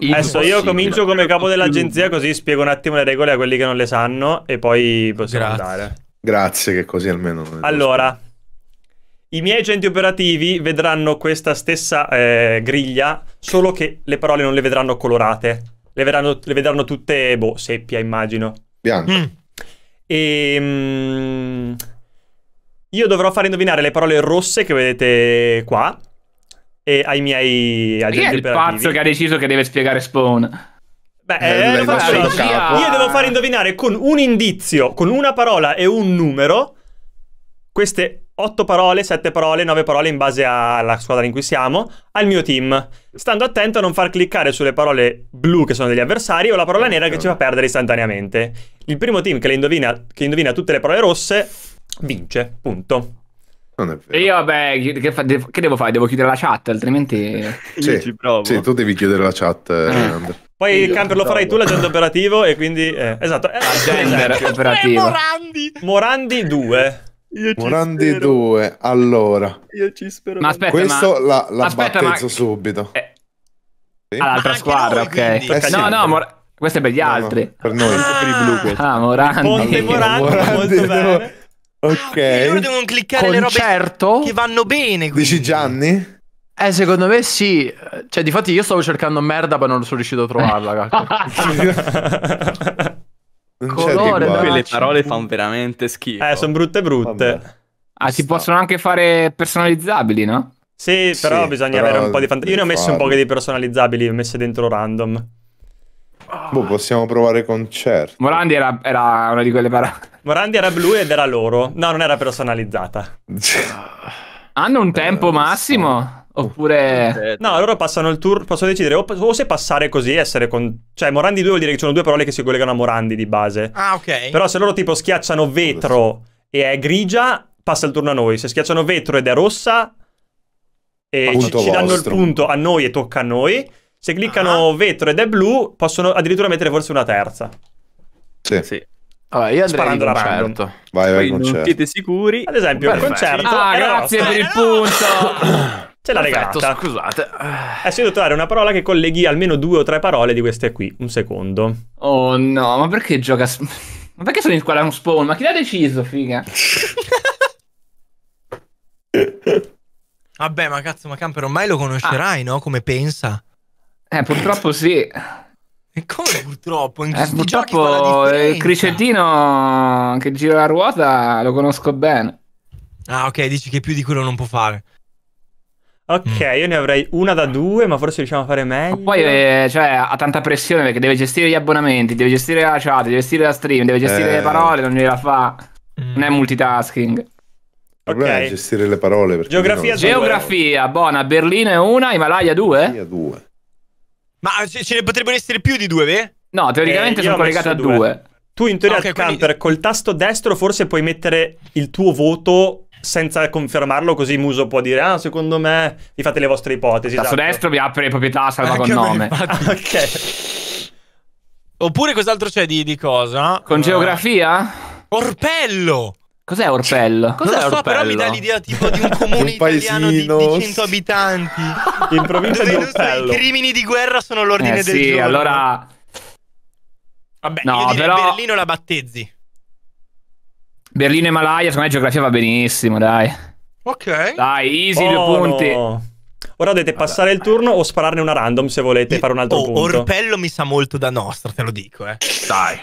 Adesso io comincio come capo dell'agenzia così spiego un attimo le regole a quelli che non le sanno e poi possiamo Grazie. andare. Grazie che così almeno... Allora, i miei agenti operativi vedranno questa stessa eh, griglia, solo che le parole non le vedranno colorate. Le, vedranno, le vedranno tutte, boh, seppia immagino. Bianco. Mm. E... Mm, io dovrò far indovinare le parole rosse che vedete qua e ai miei agenti Chi è il operativi. pazzo che ha deciso che deve spiegare Spawn? Beh, eh, eh, io devo fare indovinare con un indizio, con una parola e un numero, queste otto parole, sette parole, nove parole in base alla squadra in cui siamo, al mio team, stando attento a non far cliccare sulle parole blu che sono degli avversari o la parola nera che ci fa perdere istantaneamente. Il primo team che indovina, che indovina tutte le parole rosse vince, punto. Non è vero. io, vabbè, che, fa- che, devo fare? Devo chiudere la chat, altrimenti... sì, ci provo. Sì, tu devi chiudere la chat, eh. eh. Poi il camper lo farai tu l'agente operativo e quindi... Eh, esatto. L'agente eh, esatto. operativo. Morandi. Morandi 2. Io Morandi 2, allora. Io ci spero. Ma aspetta, questo ma... la, la battezzo ma... subito. Eh... Sì? All'altra squadra, ok. Eh, No, no, Mor... questo è per gli no, altri. No, per noi, ah, per i blu. Questo. Ah, Morandi. Ponte Morandi, Morandi molto bene. Ok. E ah, loro devono cliccare Concerto? le robe che vanno bene. Quindi. Dici Gianni? Eh, secondo me sì. Cioè, difatti io stavo cercando merda, ma non sono riuscito a trovarla. non Colore, le parole fanno veramente schifo. Eh, sono brutte brutte. Vabbè. Ah, si possono anche fare personalizzabili, no? Sì, però sì, bisogna però avere un po' di fantasia. Io ne ho messo farlo. un po' di personalizzabili, ho messo dentro random. Boh, possiamo provare concerto. Morandi era, era una di quelle parole. Morandi era blu ed era loro. No, non era personalizzata. Ah, hanno un tempo massimo? Oppure... No, loro passano il tour, possono decidere o, o, se passare così, essere con... Cioè, Morandi 2 vuol dire che ci sono due parole che si collegano a Morandi di base. Ah, ok. Però se loro tipo schiacciano vetro e è grigia, passa il turno a noi. Se schiacciano vetro ed è rossa, e ci, ci, danno il punto a noi e tocca a noi. Se cliccano ah. vetro ed è blu, possono addirittura mettere forse una terza. Sì. sì. Allora, io andrei sparando la random. Vai, vai, Poi non siete sicuri? Ad esempio, Perfetto. il concerto. Ah, eh, grazie per il punto. Ce l'ha legata. Scusate. Adesso eh, io devo trovare una parola che colleghi almeno due o tre parole di queste qui. Un secondo. Oh no, ma perché gioca. Ma perché sono in squadra un spawn? Ma chi l'ha deciso, figa? Vabbè, ma cazzo, ma Camper ormai lo conoscerai, ah. no? Come pensa? Eh, purtroppo sì. Come purtroppo? In eh, purtroppo il Crescentino che gira la ruota lo conosco bene. Ah, ok, dici che più di quello non può fare. Ok, mm. io ne avrei una da due, ma forse riusciamo a fare meglio. Ma poi eh, cioè, ha tanta pressione perché deve gestire gli abbonamenti, deve gestire la chat, deve gestire la stream, deve gestire eh... le parole, non gliela fa. Mm. Non è multitasking. Ok, è gestire le parole. Geografia, no. Geografia, buona. Berlino è una, Himalaya due. Himalaya due. Ma ce ne potrebbero essere più di due, vero? No, teoricamente eh, sono collegate a due. due. Tu in teoria okay, quindi... col tasto destro forse puoi mettere il tuo voto senza confermarlo così Muso può dire ah secondo me vi fate le vostre ipotesi. Il tasto esatto. destro vi apre le proprietà salva Anche con nome. ok. Oppure cos'altro c'è di, di, cosa? Con uh... geografia? Orpello! Cos'è Orpello? Cioè, Cos'è non so, però mi dà l'idea tipo di un comune un italiano di, di 100 abitanti. In provincia di Orpello. I crimini di guerra sono l'ordine eh, del sì, giorno. Sì, allora... Vabbè, no, però... Berlino la battezzi. Berlino e Malaya, secondo me la geografia va benissimo, dai. Ok. Dai, easy, oh, due punti. No. Ora dovete passare allora, il turno o spararne una random se volete e... fare un altro oh, punto. Orpello mi sa molto da nostra, te lo dico, eh. Dai.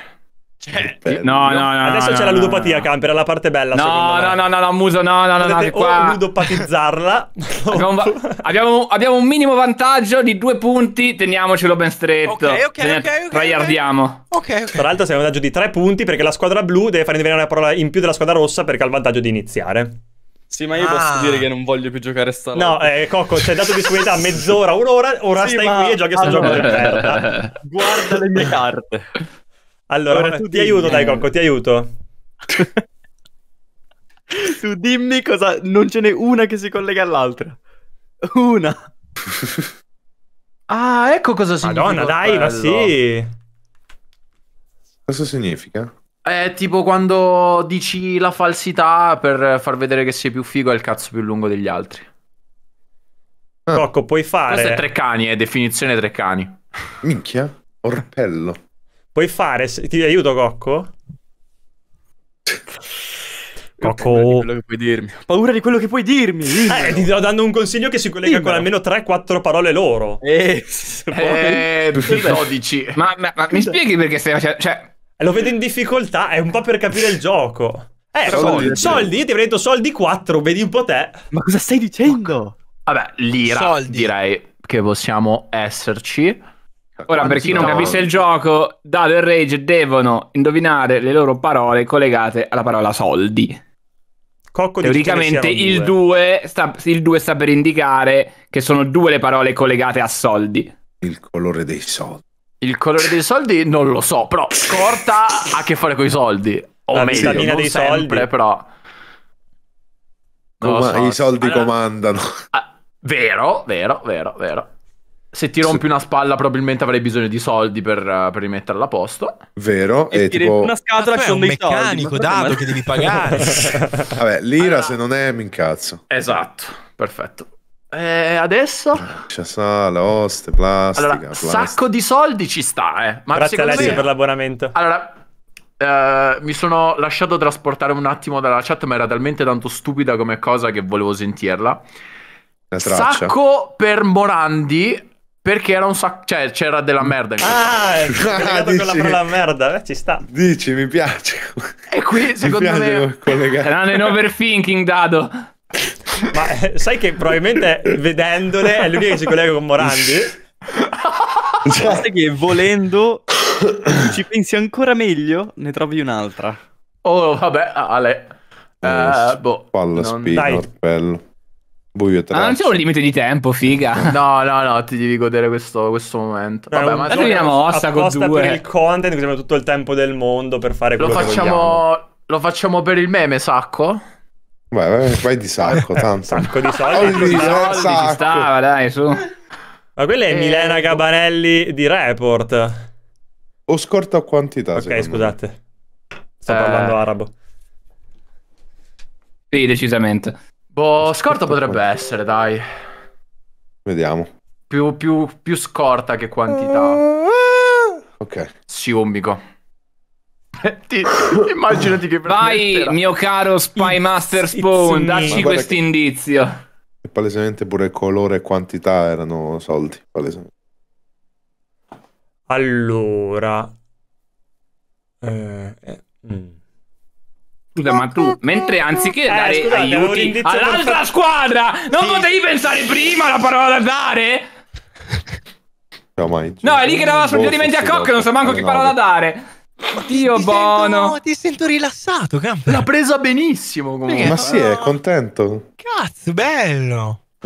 Cioè, eh, no, no, no. Adesso no, c'è no, la ludopatia, no, Camper, la parte bella. No, no, no, no, no, Muso, no, no, no. no qua... ludopatizzarla. va... abbiamo, abbiamo, un minimo vantaggio di due punti, teniamocelo ben stretto. Ok, ok, ok. Traiardiamo. Okay. ok, ok. Tra l'altro siamo un vantaggio di tre punti perché la squadra blu deve far indovinare una parola in più della squadra rossa perché ha il vantaggio di iniziare. Sì, ma io ah. posso dire che non voglio più giocare stanotte. No, eh, Cocco, c'è dato disponibilità mezz'ora, un'ora, ora sì, stai ma... qui e giochi a sto gioco per terra. Guarda le mie carte. Allora, allora tu ti dimmi... aiuto, dai, eh. Cocco, ti aiuto. tu dimmi cosa. Non ce n'è una che si collega all'altra. Una. ah, ecco cosa significa. Madonna, dai, ma sì. Cosa significa? È tipo quando dici la falsità per far vedere che sei più figo e il cazzo più lungo degli altri. Ah. Cocco, puoi fare. Questa è tre cani, è eh, definizione tre cani. Minchia, orpello. Puoi fare... Ti aiuto, Cocco? Cocco. Paura di quello che puoi dirmi. Paura di quello che puoi dirmi. Eh, ti sto dando un consiglio che si collega Dimmelo. con almeno 3-4 parole loro. Eh, eh, 12. Ma, ma, ma mi spieghi perché stai facendo... Cioè... Eh, lo vedo in difficoltà, è un po' per capire il gioco. Eh, soldi, soldi, io ti avrei detto soldi 4, vedi un po' te. Ma cosa stai dicendo? Vabbè, l'ira soldi. direi che possiamo esserci. Ora, per chi non capisse il gioco, Dado e Rage devono indovinare le loro parole collegate alla parola soldi. Cocco Teoricamente il 2 sta, sta, per indicare che sono due le parole collegate a soldi. Il colore dei soldi. Il colore dei soldi non lo so, però corta ha a che fare con i soldi. O La meglio, non dei sempre, soldi. però. Com- so. I soldi allora, comandano. Ah, vero, vero, vero, vero se ti rompi una spalla probabilmente avrai bisogno di soldi per, eh, per rimetterla a posto. Vero. E, e ti tipo... una scatola con sono dei meccanico, soldi. dado ma... che devi pagare. Vabbè, l'ira allora... se non è mi incazzo. Esatto, perfetto. E eh, adesso? C'è sala, oste, plastica, allora, plastica. sacco di soldi ci sta, eh. Ma Grazie Alessio me... per l'abbonamento. Allora, Uh, mi sono lasciato trasportare un attimo dalla chat, ma era talmente tanto stupida come cosa che volevo sentirla. Sacco per Morandi perché era un sacco. Cioè, c'era della merda. In ah, è ecco, ah, collegato con la merda. Beh, ci sta. Dici, mi piace. E qui, secondo me. Era un overthinking, Dado. Ma eh, sai che probabilmente vedendole è l'unica che si collega con Morandi? cioè... Sai che volendo ci pensi ancora meglio, ne trovi un'altra. Oh, vabbè, Ale. Eh, eh boh. Palla non... spino, bello buio terrestre. Ma non c'è un limite di tempo, figa. No, no, no, ti devi godere questo, questo momento. Vabbè, ma no, ma troviamo Ostaco 2. per il content, usiamo tutto il tempo del mondo per fare lo quello facciamo, Lo facciamo per il meme, Sacco? Beh, vai, vai di sacco, tanto. sacco di soldi. Olli, di soldi sacco. stava, dai, su. Ma quella è e... Eh, Milena Gabanelli boh. di Report. O scorta o quantità, Ok, scusate. Me. Sto eh... parlando arabo. Sì, decisamente. Boh, scorta potrebbe essere, dai. Vediamo. Più, più, più scorta che quantità. Ok. Siumbico. Ti, immaginati che Vai, mio caro Spy Master Spawn, dacci questo indizio. E palesemente pure colore e quantità erano soldi. Palesemente. Allora. Eh, eh. Mm. Scusa, ma tu, mentre anziché eh, dare eh, scusate, aiuti all'altra per... squadra, non sì. potevi pensare prima alla parola da dare? No, è lì che dava suggerimenti a Cock, non so manco che parola da dare. Dio ti buono. Sento, ti sento rilassato, Camper. L'ha presa benissimo comunque. Ma sì, è contento. Cazzo, bello.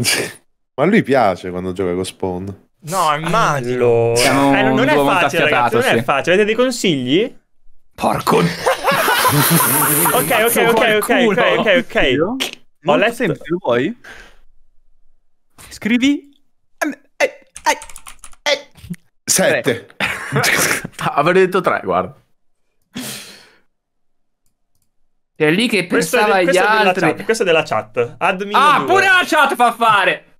ma lui piace quando gioca con Spawn. No, immagino. Ah, eh, non, è facile, ragazzi, non è facile. Avete dei consigli? Porco ok, ok, ok, ok, ok, ok, ok. Ho letto sempre, vuoi? Scrivi... Eh, eh, eh. Sette. Avrei detto tre, guarda. È lì che questo pensava è, agli altri. Chat, questo è della chat. Admin ah, 2. pure la chat fa fare.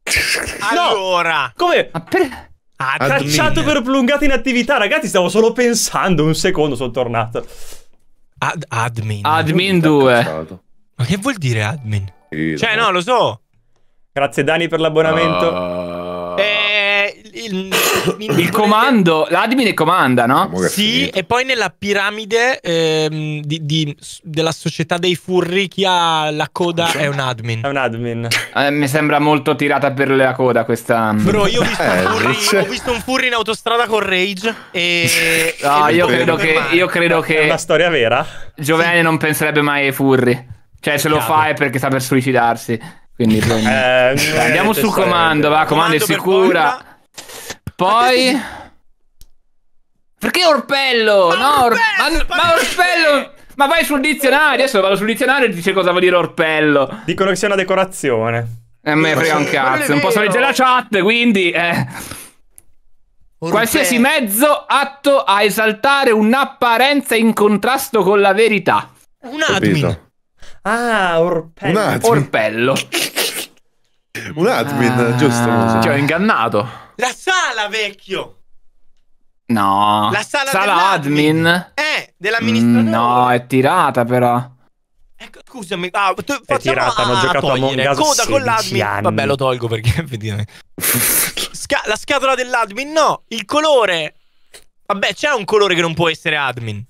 allora. No. Come? Per... Ah, cacciato per prolungata inattività, ragazzi. Stavo solo pensando un secondo, sono tornato. Ad, admin. Admin 2. Ma che vuol dire admin? Sì, cioè, no, lo so. Grazie Dani per l'abbonamento. Uh il, il comando, l'admin comanda, no? Sì, e poi nella piramide ehm, di, di, della società dei furri chi ha la coda è un admin. È un admin. Eh, mi sembra molto tirata per la coda questa... Bro, io ho visto, eh, un, furry, ho visto un furry in autostrada con Rage e... no, e io, credo che, io credo, che, È una storia vera? Giovanni sì. non penserebbe mai ai furri. Cioè, se lo fa è perché sta per suicidarsi. Quindi eh, andiamo sul comando, va, comando, comando è sicura. Poi... Perché Orpello? Ma no, Orpello, ma, ma Orpello... Ma vai sul dizionario, adesso vado sul dizionario e dice cosa vuol dire Orpello. Dicono che sia una decorazione. E eh, me frega un cazzo, non, posso leggere la chat, quindi... Eh. Qualsiasi mezzo atto a esaltare un'apparenza in contrasto con la verità. Un admin. Ah, Orpello. Un admin. Orpello. un admin, ah. giusto. Ti cioè, ho ingannato. La sala, vecchio! No. La sala, sala admin? Eh, dell'amministratore. Mm, no, è tirata però. Ecco, scusami, ah, tu, è tirata, hanno giocato a Among Us con l'admin. Anni. Vabbè, lo tolgo perché effettivamente... Sca la scatola dell'admin, no, il colore. Vabbè, c'è un colore che non può essere admin.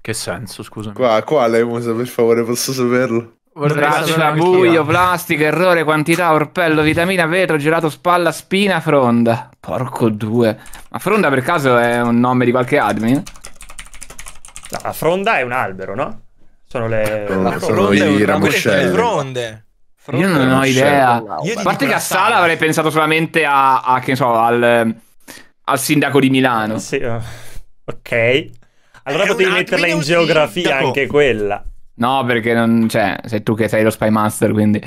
Che senso, scusa? Qua, quale, Musa, per favore, posso saperlo? Borraccia, buio, plastica, errore, quantità, orpello, vitamina, vetro, gelato, spalla, spina, fronda. Porco due. Ma fronda per caso è un nome di qualche admin? No, la fronda è un albero, no? Sono le... No, sono i ramoscelli. fronde. Io non ho idea. a parte che a Sala avrei pensato solamente a, a che ne so, al, al, sindaco di Milano. Sì, eh, ok. Allora potevi metterla in geografia sindaco. anche quella. No, perché non. Cioè, sei tu che sei lo Spy Master, quindi.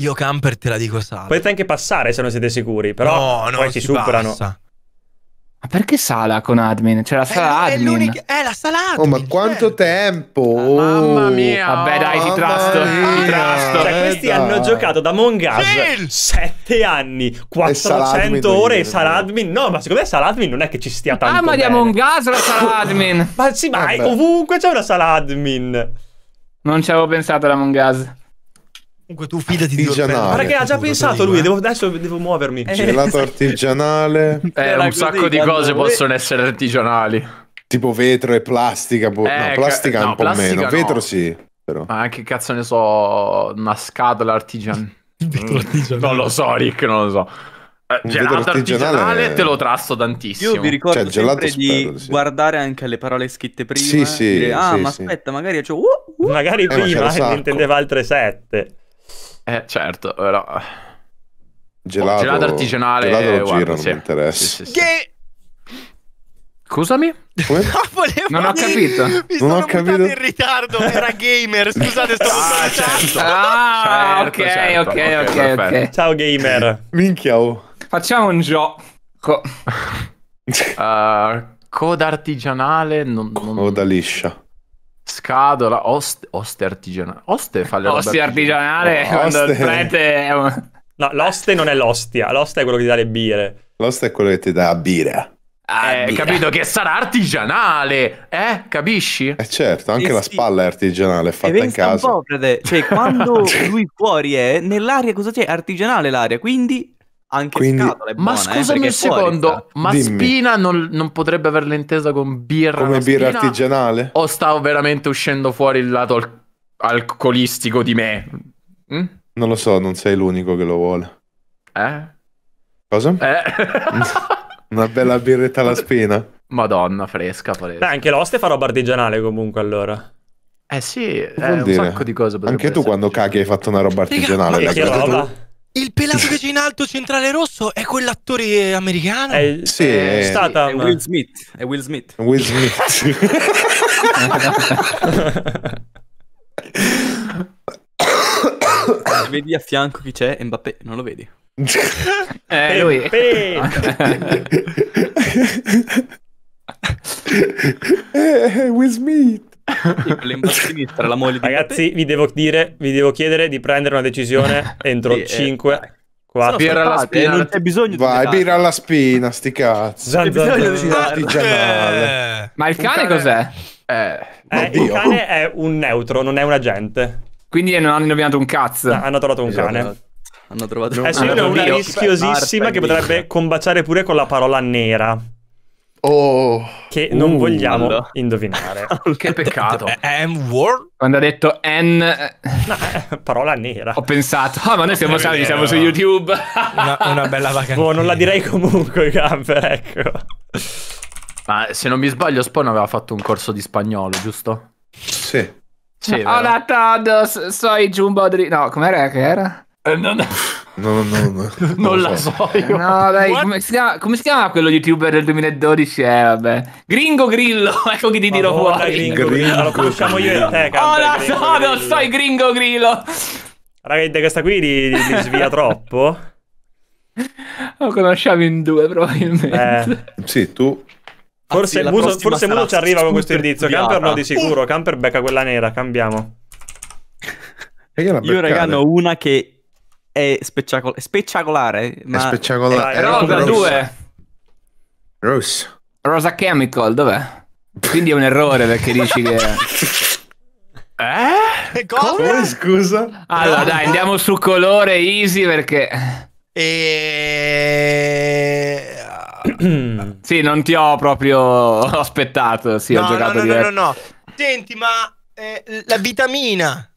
Io camper te la dico Sara. Potete anche passare se non siete sicuri, però no, poi no, si, si superano. Passa. Ma perché sala con admin? C'è la eh, sala è, admin. È, è la sala admin. Oh, ma quanto certo. tempo! Ah, oh, mamma mia! Oh. Vabbè, dai, ti trasto. Ti trasto. Cioè, questi eh, hanno giocato da Mongas 7 anni, 400 ore e sala admin. No, ma secondo me sala admin non è che ci stia tanto. Ah, ma di Among Us la sala admin. ma sì, ma ovunque c'è una sala admin. Non ci avevo pensato da Among Comunque tu fidati di Ma Perché ha già pensato lui, eh? devo, adesso devo muovermi. Gelato artigianale. Eh, eh un sacco di cose possono essere artigianali. Tipo vetro e plastica. Boh. Eh, no, plastica no, un po' plastica meno. No. Vetro sì. Però. Ma anche cazzo ne so, una scatola artigianale. non lo so, Rick, non lo so. gelato eh, cioè, artigianale, artigianale te lo trasto tantissimo. Io vi ricordo cioè, sempre spero, di sì. guardare anche le parole scritte prima. Sì, sì. Dire, ah, sì, ma sì. aspetta, magari c'ho... Uh, uh. Magari eh, prima ma intendeva altre sette. Eh, certo, però... Eh, gelato, gelato artigianale... Gelato lo eh, guarda, girano, sì. mi interessa. Sì, sì, che... Scusami? No, non ho capito. Mi non sono ho capito. in ritardo, era gamer. Scusate, sto ah, certo. ah certo, ok, certo. ok, ok, ok. okay. Ciao gamer. Minchia. Oh. Facciamo un gioco. uh, coda artigianale, non, non... coda liscia. Scadola, oste, oste artigianale. Oste fa le Oste artigianale, quando il prete è un... No, l'oste non è l'ostia, l'oste è quello che ti dà le birre. L'oste è quello che ti dà la birra. Eh, ah, eh, capito che sarà artigianale, eh? Capisci? Eh certo, anche e la sì. spalla è artigianale, è fatta in casa. Un po', prete. Cioè, quando lui fuori è, nell'aria cosa c'è? Artigianale l'aria, quindi anche Quindi... scatola. Buona, ma eh, scusami eh, un secondo, fuori, ma Dimmi. Spina non, non, potrebbe averla intesa con birra? Come birra spina, artigianale? O stavo veramente uscendo fuori il lato al alcolistico di me? Mm? Non lo so, non sei l'unico che lo vuole. Eh? Cosa? Eh? Una bella birretta alla spina. Madonna, fresca, Beh, anche l'oste fa roba artigianale comunque allora. Eh sì, eh, un dire? sacco di cose. Anche tu quando cacchi hai fatto una roba artigianale. Che roba? Tu? Il pelato che c'è in alto centrale rosso è quell'attore americano? È, sì, è, Statham. È Will Smith. È Will Smith. Will Smith. vedi a fianco chi c'è Mbappé, non lo vedi. eh, lui. eh, Will Smith in sinistra, la moglie di Ragazzi, vi devo, dire, vi devo chiedere di prendere una decisione entro sì, 5. Eh, 4. Birra alla spina, non c'è bisogno Vai, birra alla spina, sti cazzo. Zan, zan, zan, eh. Ma il cane, cos'è? Eh, eh il cane è un neutro, non è un agente. Quindi non hanno indovinato un cazzo. No, hanno trovato un esatto. cane. Hanno trovato un cane. È esatto. eh, una rischiosissima che potrebbe combaciare pure con la parola nera. Oh, che non uh, vogliamo allora. indovinare. che peccato. M word? Quando ha detto N... Eh, no, eh, parola nera. Ho pensato, ah ma noi siamo salvi, siamo su YouTube. una, una, bella vacanza. Boh, non la direi comunque, Gamper, ecco. Ma se non mi sbaglio Spawn aveva fatto un corso di spagnolo, giusto? Sì. sì Hola Todos, soy Jumbo Dri... No, com'era che era? Eh, non... No, no, no, non la so. io. No, dai, come si, chiama, come si, chiama, quello youtuber del 2012? Eh, vabbè. Gringo Grillo, ecco chi ti dirò no, fuori. Gringo, gringo. Allora, conosciamo io e te, ah, canta, Oh, la gringo, so, grillo. non so il Gringo Grillo. Raga, questa qui li, li svia troppo. Lo conosciamo in due, probabilmente. Eh. Sì, tu. Forse, Anzi, Muso, forse Muso ci arriva con questo indizio. Studiata. Camper no, di sicuro. Camper becca quella nera, cambiamo. io, raga, ne ho una che è, spettacol- è spettacolare. Ma... È spettacolare. È, è Rosa, 2. Rose. Rosa Chemical, dov'è? Quindi è un errore perché dici che... Eh? Come? Come? Scusa. Allora, dai, andiamo su colore easy perché... E... sì, non ti ho proprio aspettato. Sì, no, ho giocato no, no, no, no, no. Senti, ma eh, la vitamina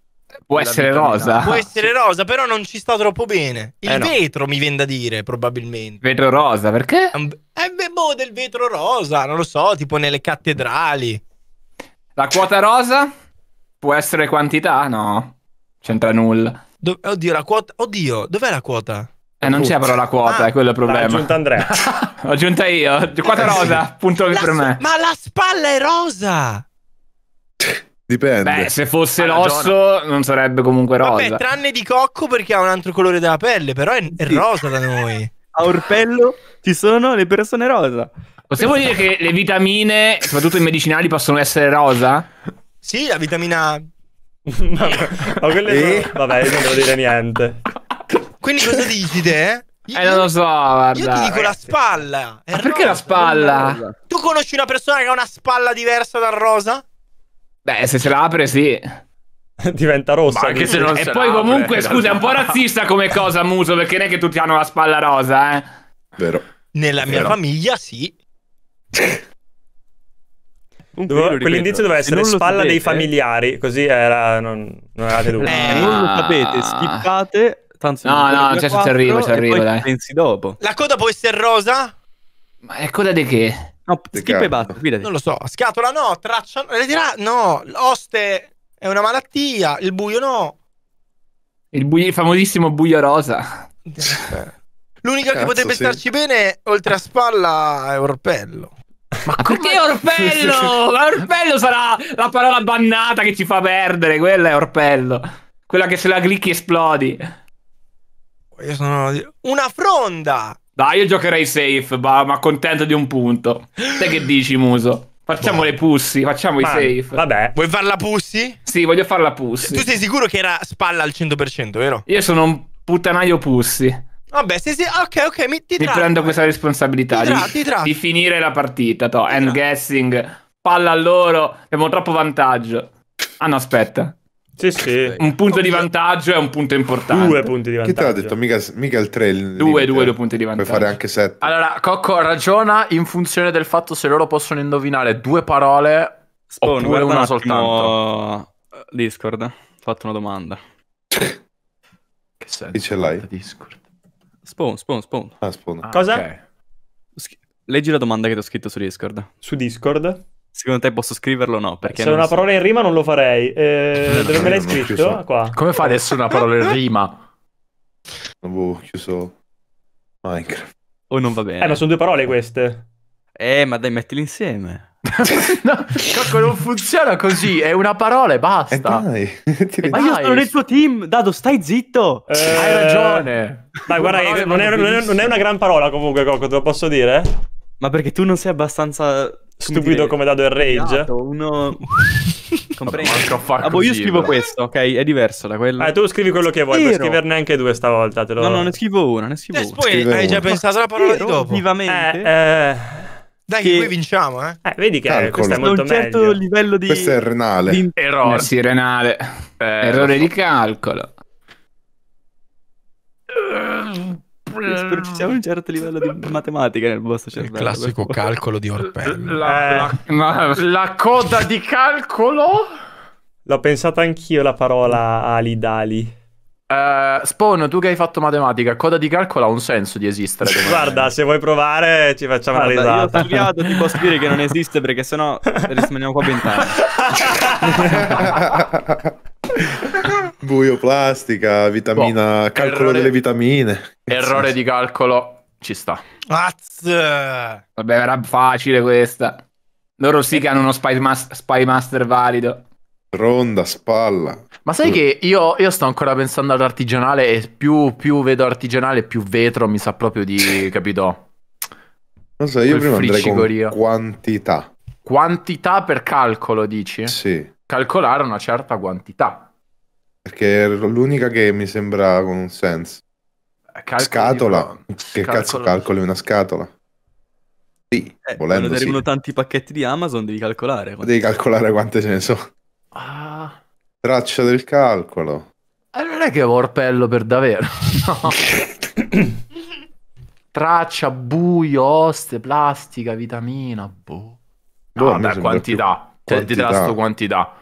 Può essere rosa. Può essere rosa, però non ci sta troppo bene. Il eh no. vetro mi viene da dire, probabilmente. Vetro rosa, perché? Eh, beh, boh, del vetro rosa, non lo so, tipo nelle cattedrali. La quota rosa può essere quantità? No, c'entra nulla. Do oddio, la quota... Oddio, dov'è la quota? Eh, non c'è però la quota, ah, è quello il problema. L'ho aggiunta Andrea. L'ho aggiunta io. Quota rosa, punto la per me. Ma la spalla è rosa! Dipende. Beh, se fosse l'osso non sarebbe comunque rosa. Vabbè, tranne di cocco perché ha un altro colore della pelle, però è, è rosa da noi. A Orpello ci sono le persone rosa. Possiamo dire che le vitamine, soprattutto i medicinali, possono essere rosa? Sì, la vitamina... Ma eh? sono... vabbè, non devo dire niente. Quindi cosa dici te? Io, eh, non lo so, guarda. Io ti dico ragazzi. la spalla. È Ma rosa, perché la spalla? Tu conosci una persona che ha una spalla diversa dal rosa? Beh, se se l'apre, sì. Diventa rossa. Ma anche se non e se poi l'apre, comunque, scusa, è un po' razzista come cosa, Muso, perché non è che tutti hanno la spalla rosa, eh. Vero. Nella mia Vero. famiglia, sì. Dove, quell'indizio doveva essere spalla sapete, dei familiari, così era, non, non avevate dubbi. Eh, ah. non lo sapete, schippate... Tanto no, no, no cioè, ci arrivo, ci arrivo, dai. Pensi dopo. La coda può essere rosa? Ma è coda di che? No, skip e basta, fidati. Non lo so, scatola no, traccia no, dirà no, l'oste è una malattia, il buio no. Il, buio, il famosissimo buio rosa. L'unico che potrebbe sì. starci bene, oltre a spalla, è orpello. Ma perché orpello? Ma orpello sarà la parola bannata che ci fa perdere, quella è orpello. Quella che se la clicchi esplodi. Io sono una fronda. Dai, io giocherei safe, bah, ma contento di un punto. Te che dici, Muso? Facciamo boh. le pussy, facciamo ma, i ah, safe. Vabbè. Vuoi fare la pussy? Sì, voglio fare la pussy. Tu sei sicuro che era spalla al 100%, vero? Io sono un puttanaio pussy. Vabbè, sì, sì, ok, ok, mi, ti mi prendo questa responsabilità ti di, tra, di, finire la partita. To. End guessing, palla a loro, abbiamo troppo vantaggio. Ah no, aspetta. Sì, sì. Un punto oh, di vantaggio è un punto importante. Due punti di vantaggio. Chi te l'ha detto? Mica, mica il 3. Due, due, due punti di vantaggio. Puoi fare anche 7. Allora, Cocco ragiona in funzione del fatto se loro possono indovinare due parole Spawn, oppure guarda una un soltanto. Eh, Discord, ho fatto una domanda. che senso? Chi l'hai? Discord. Spawn, spawn, spawn. Ah, spawn. Ah, Cosa? Okay. Leggi la domanda che ti ho scritto su Discord. Su Discord? Secondo te posso scriverlo o no? Perché Se una so. parola in rima non lo farei. Eh, dove me l'hai scritto? Qua. Come fa adesso una parola in rima? Avevo boh, chiuso Minecraft. O oh, non va bene. Eh, ma sono due parole queste. Eh, ma dai, mettili insieme. no, Cocco, non funziona così. È una parola e basta. Eh dai, eh, ma dai. io sono nel tuo team, Dado. Stai zitto. Eh... Hai ragione. Dai, guarda, non è, non, è, non è, una gran parola comunque, Cocco. Te lo posso dire. Ma perché tu non sei abbastanza stupido come dado il rage. Esatto, uno... Comprendo. Ah, boh, io scrivo questo, ok? È diverso da quello. Eh, tu scrivi quello che vuoi, Zero. per scriverne anche due stavolta. Te lo... No, no, ne scrivo uno, ne scrivo eh, uno. Poi hai già pensato alla parola di dopo. Vivamente. Eh, eh... Dai, che... che poi vinciamo, eh? eh vedi che Calcolo. questo è molto un certo meglio. livello di... Questo è renale. Di... Errore. Sì, renale. Eh, Errore di calcolo. Uh. C'è un certo livello di matematica nel vostro cervello. Il classico calcolo di Orpello. La, la, eh. la coda di calcolo? L'ho pensata anch'io la parola alidali. Uh, Spawn, tu che hai fatto matematica, coda di calcolo ha un senso di esistere. Guarda, se vuoi provare ci facciamo Guarda, una risata. Io studiato, ti posso dire che non esiste perché sennò rimaniamo qua vent'anni. Buio plastica, vitamina, oh, calcolo errore, delle vitamine. Errore di calcolo, ci sta. Azz. Vabbè, era facile questa. Loro sì che hanno uno spy, mas- spy master valido. Ronda, spalla. Ma sai mm. che io, io sto ancora pensando all'artigianale e più, più, vedo artigianale più vetro mi sa proprio di, capito? Non so, io Quel prima andrei con quantità. Quantità per calcolo, dici? Sì. Calcolare una certa quantità. Perché è l'unica che mi sembra con un senso. Eh, calcoli scatola? Una... Che Calcolo... cazzo calcoli una scatola? Sì, eh, volendo, quando arrivano sì. tanti pacchetti di Amazon devi calcolare. Quanti... Devi calcolare quante ce ne sono. Ah. Traccia del calcolo. Eh, non è che è orpello per davvero. Traccia, buio, oste, plastica, vitamina, boh. No, boh, vabbè, quantità. Più... Sentitela cioè, quantità. sto quantità.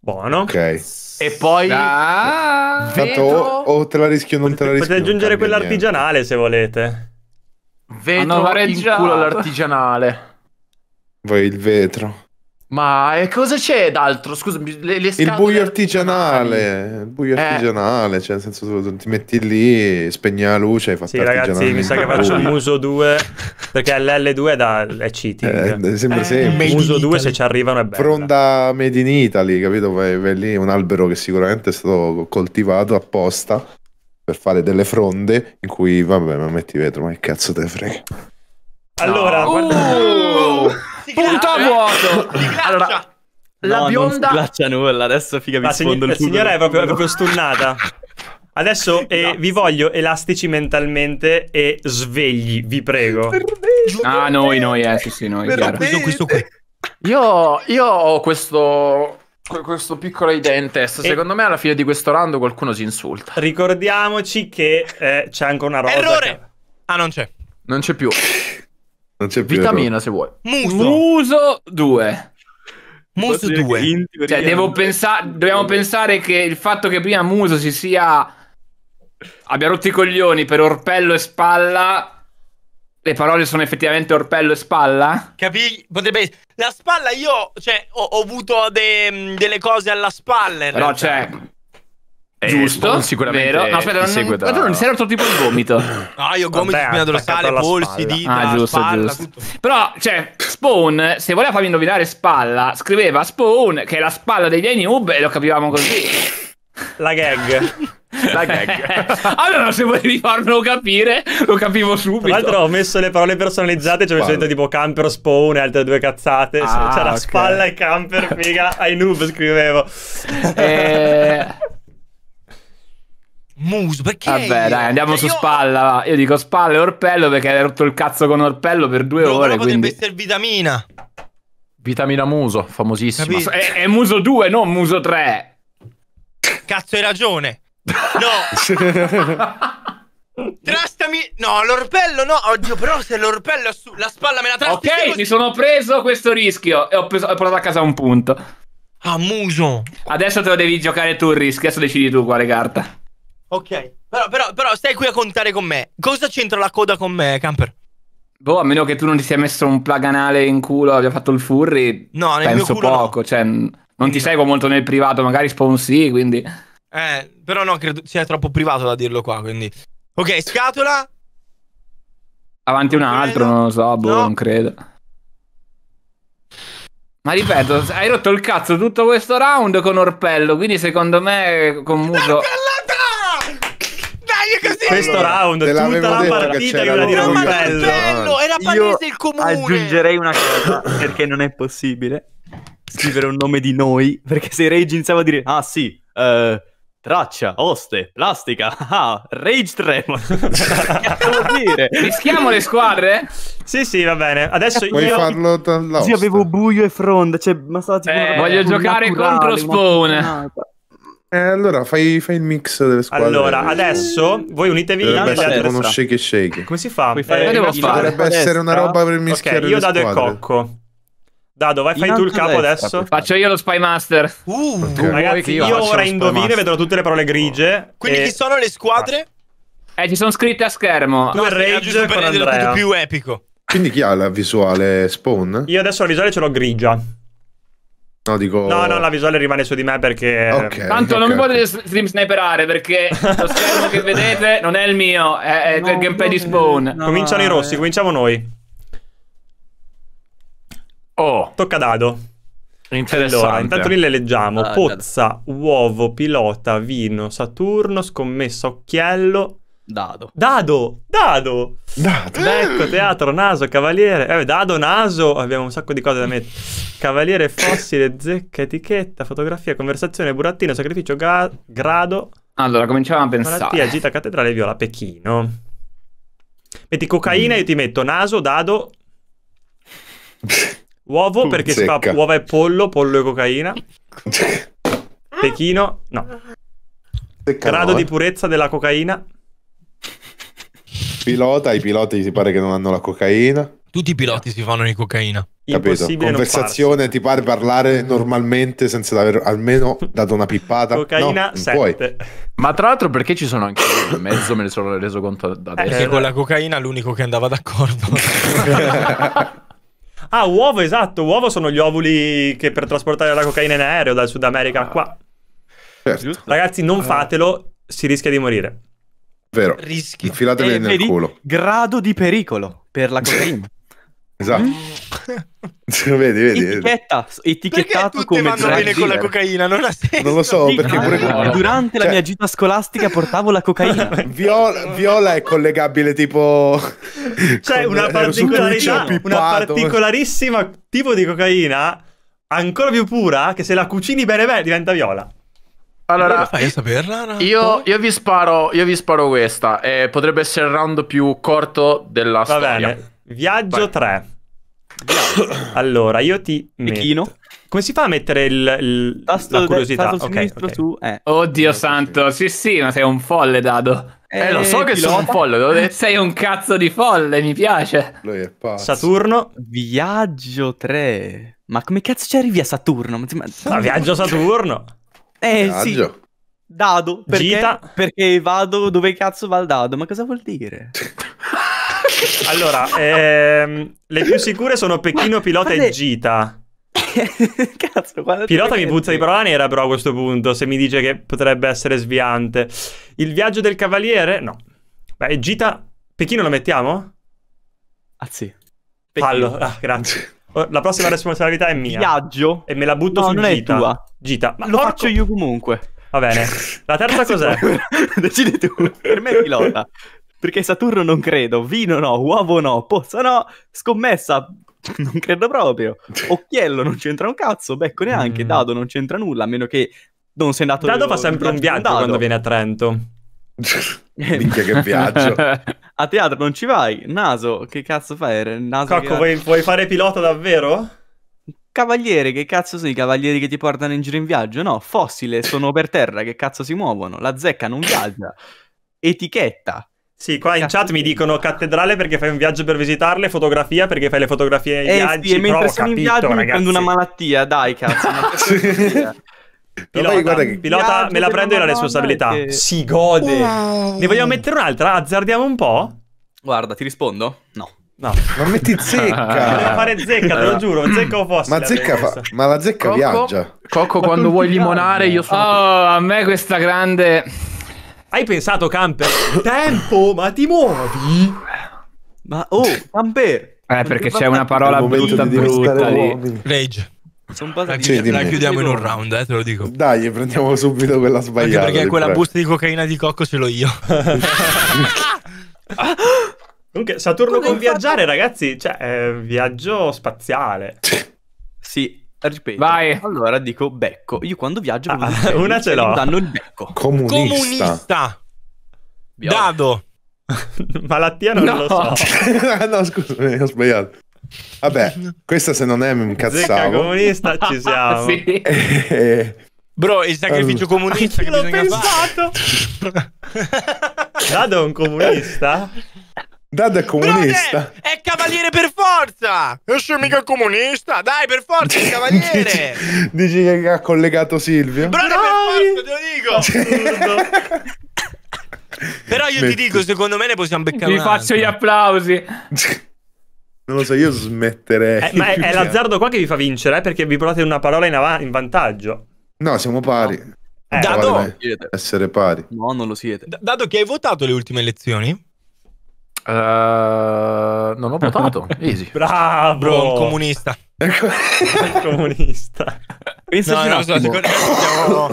Buono. Ok. E poi... Ah, vedo... o, te la rischio o non te la rischio. Potete aggiungere quell'artigianale niente. se volete. Vetro in culo l'artigianale. Vuoi il vetro? Ma cosa c'è d'altro? Scusami, le, le Il buio artigianale, il buio eh. artigianale, cioè nel senso tu, ti metti lì, spegni la luce e fai Sì, ragazzi, mi sa che faccio il Muso 2 perché l'L2 è, da, è cheating. Eh, sembra eh, sempre Muso 2 se ci arrivano è bello. Fronda Made in Italy, capito? Vai, vai lì un albero che sicuramente è stato coltivato apposta per fare delle fronde in cui vabbè, ma metti vetro, ma che cazzo te frega. Allora, no. guarda... Uh! Punto a vuoto. Allora, la no, bionda... Non sglaccia nulla, adesso figa vi sfondo il La signora è proprio, è proprio stunnata. Adesso eh, no. vi voglio elastici mentalmente e svegli, vi prego. me, Ah, noi, noi, eh, sì, sì, noi. Questo, questo qui. Io, io ho questo, questo piccolo idea in testa. Secondo e... me alla fine di questo round qualcuno si insulta. Ricordiamoci che eh, c'è anche una roba. Errore! Che... Ah, non c'è. Non c'è più. Non c'è più Vitamina se vuoi. Muso, Muso 2. Muso 2. Cioè, devo pensare, dobbiamo pensare che il fatto che prima Muso si sia... abbia rotto i coglioni per orpello e spalla... Le parole sono effettivamente orpello e spalla? Capì? Potrebbe La spalla io, cioè, ho, ho avuto de... delle cose alla spalla. Però, realtà. cioè, eh, giusto, eh, sicuramente. Vero. No, aspetta, non, segue da... non si era tipo il gomito. No, ah, io gomito, spina dorsale, polsi, dita, ah, giusto, spalla, giusto. Tutto. Però, cioè, Spawn, se voleva farmi indovinare spalla, scriveva Spawn, che è la spalla degli Ainub, e lo capivamo così. La gag. La gag. allora, se volevi farmelo capire, lo capivo subito. Tra l'altro, ho messo le parole personalizzate. cioè ho messo tipo camper spawn e altre due cazzate. Ah, C'era okay. spalla e camper, figa. Ai scrivevo. Eh. Muso, perché? Vabbè, io? dai, andiamo cioè, su io... spalla. Io dico spalla e orpello perché hai rotto il cazzo con orpello per due Bro, ore. Quindi... potrebbe essere vitamina. Vitamina muso, famosissima. È, è, muso 2, non muso 3. Cazzo, hai ragione. No. Trastami. No, l'orpello no. Oddio, però se l'orpello è su. La spalla me la trasti. Ok, così... mi sono preso questo rischio e ho, preso, ho portato a casa un punto. Ah, muso. Adesso te lo devi giocare tu il rischio. Adesso decidi tu quale carta. Ok, però, però, però stai qui a contare con me. Cosa c'entra la coda con me, Camper? Boh, a meno che tu non ti sia messo un plaganale in culo, abbia fatto il furry. No, nel penso culo, poco. No. Cioè, non ti seguo molto nel privato, magari spawn sì, quindi. Eh, però no, credo sia troppo privato da dirlo qua, quindi. Ok, scatola. Avanti non un credo. altro, non lo so, boh, no. non credo. Ma ripeto, hai rotto il cazzo tutto questo round con Orpello, quindi secondo me con Muso... Orpello! questo round, tutta la partita che era di Rampello. Era palese il comune. Aggiungerei una cosa, perché non è possibile scrivere un nome di noi, perché se Rage iniziava a dire, ah sì, Uh, traccia, oste, plastica, ah, rage tremor. che vuol dire? Rischiamo le squadre? Sì, sì, va bene. Adesso Puoi io... farlo Sì, avevo buio e fronda, cioè, ma stava tipo... Eh, voglio giocare contro Spawn. Una... Eh, allora fai, fai, il mix delle squadre. Allora, adesso voi unitevi in alle altre uno shake shake. Come si fa? Come fai? Eh, devo fare? Dovrebbe essere una roba per mischiare okay, io dado e cocco. Dado, vai, fai in tu il capo adesso. Faccio io lo spy master. Uh, okay. Ragazzi, io, io ora indovino e vedrò tutte le parole grigie. Oh. Quindi e... chi sono le squadre? Ah. Eh, ci sono scritte a schermo. Tu no, e Rage per renderlo più epico. Quindi chi ha la visuale spawn? Io adesso la visuale ce l'ho grigia. No, dico... no, no, la visuale rimane su di me perché... Okay, Tanto okay, non mi potete stream sniperare perché lo schermo che vedete non è il mio, è, è no, il gameplay no, di Spawn. No, Cominciano i rossi, cominciamo noi. Oh. Tocca dado. Interessante. Allora, intanto lì le leggiamo. Ah, Pozza, uovo, pilota, vino, Saturno, scommessa, occhiello, Dado. Dado, dado. Dado. Becco, teatro, naso, cavaliere. Eh, dado, naso, abbiamo un sacco di cose da mettere. Cavaliere, fossile, zecca, etichetta, fotografia, conversazione, burattino, sacrificio, ga- grado. Allora, cominciamo a pensare. Malattia, gita, cattedrale, viola, Pechino. Metti cocaina, mm. io ti metto naso, dado. Uovo, perché si fa uova e pollo, pollo e cocaina. Pechino, no. Grado di eh. purezza della cocaina pilota, i piloti si pare che non hanno la cocaina. Tutti i piloti si fanno di cocaina. Capito? Conversazione, ti pare parlare normalmente senza aver almeno dato una pippata. Cocaina no, Ma tra l'altro perché ci sono anche io mezzo, me ne sono reso conto da eh, adesso. Perché con la cocaina l'unico che andava d'accordo. ah, uovo, esatto, uovo sono gli ovuli che per trasportare la cocaina in aereo dal Sud America qua. Certo. Ragazzi, non eh. fatelo, si rischia di morire. Vero. Rischio. Infilateveli eh, nel peri- culo. Grado di pericolo per la cocaina. esatto. Mm. vedi, vedi, Etichetta, etichettato come vanno drag bene con la cocaina, non ha senso. Non lo so, sì, perché pure no, no. durante cioè... la mia gita scolastica portavo la cocaina. Viola, viola è collegabile tipo cioè una eh, particolarità, una particolarissima tipo di cocaina ancora più pura che se la cucini bene bene diventa viola. Allora, io, io, vi sparo, io vi sparo questa. Eh, potrebbe essere il round più corto della Va storia. Bene. Viaggio Vai. 3. allora, io ti Pechino. Metto. Come si fa a mettere il, il tasto la curiosità? Tasto okay, okay. Su, eh. Oddio eh, santo, sì sì, ma sei un folle dado. Eh, lo so che pilota. sono un folle, sei un cazzo di folle, mi piace. Lui è pazzo. Saturno. Viaggio 3. Ma come cazzo ci arrivi a Saturno? Ma, ma viaggio Saturno. Eh Caraggio. sì. Dado, perché, Gita. perché vado dove cazzo va il dado? Ma cosa vuol dire? allora, ehm, le più sicure sono Pechino, ma, Pilota ma e Gita. Cazzo, Pilota mi puzza di parola nera però a questo punto, se mi dice che potrebbe essere sviante. Il viaggio del cavaliere? No. Beh, Gita... Pechino lo mettiamo? Ah sì. Pechino. Fallo, ah, grazie. Oh, la prossima responsabilità è mia. Viaggio. E me la butto no, su non Gita. È tua. Gita. Ma Lo faccio io comunque. Va bene. La terza cos'è? Decidi tu. Per me è pilota. Perché Saturno non credo, vino no, uovo no, pozza no, scommessa non credo proprio, occhiello non c'entra un cazzo, becco neanche, mm. dado non c'entra nulla, a meno che non sei andato... Dado fa sempre un viaggio quando viene a Trento. Minchia che viaggio. a teatro non ci vai? Naso, che cazzo fai? Naso Cocco, che... vuoi, vuoi fare pilota davvero? Cavaliere, che cazzo sono i cavalieri che ti portano in giro in viaggio? No, fossile, sono per terra, che cazzo si muovono? La zecca non viaggia. Etichetta. Sì, qua in chat mi dicono cattedrale perché fai un viaggio per visitarle, fotografia perché fai le fotografie ai eh, viaggi. Sì, e mentre sono oh, capito, in viaggio ragazzi. mi prendo una malattia, dai cazzo. Pilota, guarda che... pilota me la prendo io la responsabilità. Che... Si gode. Wow. Ne vogliamo mettere un'altra? Azzardiamo un po'? Guarda, ti rispondo? No. No. Ma metti zecca. Devo fare zecca, te lo giuro. Zecca o fossile. Ma, zecca fa... Ma la zecca Cocco... viaggia. Cocco, ma quando vuoi limonare, io sono. Oh, a me questa grande. Hai pensato, Camper? Tempo, ma ti muovi? Ma oh, Camper. Eh, perché c'è una parola brutta brutta lì. Rage. Sono basati. Ah, cioè, la chiudiamo in un round, eh, te lo dico. Dai, prendiamo subito quella sbagliata. Anche perché quella busta di cocaina di cocco ce l'ho io. Comunque, Saturno Come con viaggiare, fatto? ragazzi, cioè, eh, viaggio spaziale. Sì, ripeto. Vai. Allora dico becco. Io quando viaggio ah, una, una ce l'ho. Danno il becco. Comunista. Comunista. Dado. Malattia non no. lo so. no, scusami, ho sbagliato. Vabbè, questa se non è un cazzavo. comunista ci siamo. sì. Bro, il sacrificio comunista che L'ho bisogna pensato. fare. Dado è un comunista? Dado è comunista. Brode, è cavaliere per forza. Io sono mica comunista. Dai, per forza, è cavaliere. dici, dici, che ha collegato Silvio? Brode, per forza, te lo dico. Però io Metti. ti dico, secondo me ne possiamo beccare. Vi faccio gli applausi. Non lo so, io smetterei. Eh, ma è, è l'azzardo qua che vi fa vincere, eh, perché vi provate una parola in, av- in vantaggio. No, siamo pari. No. Eh, Dato... Essere pari. No, non lo siete. D- dato che hai votato le ultime elezioni? Uh, non ho votato. Easy. Bravo. Bro, comunista. Ecco. comunista. Pensaci no, no, so, secondo boh.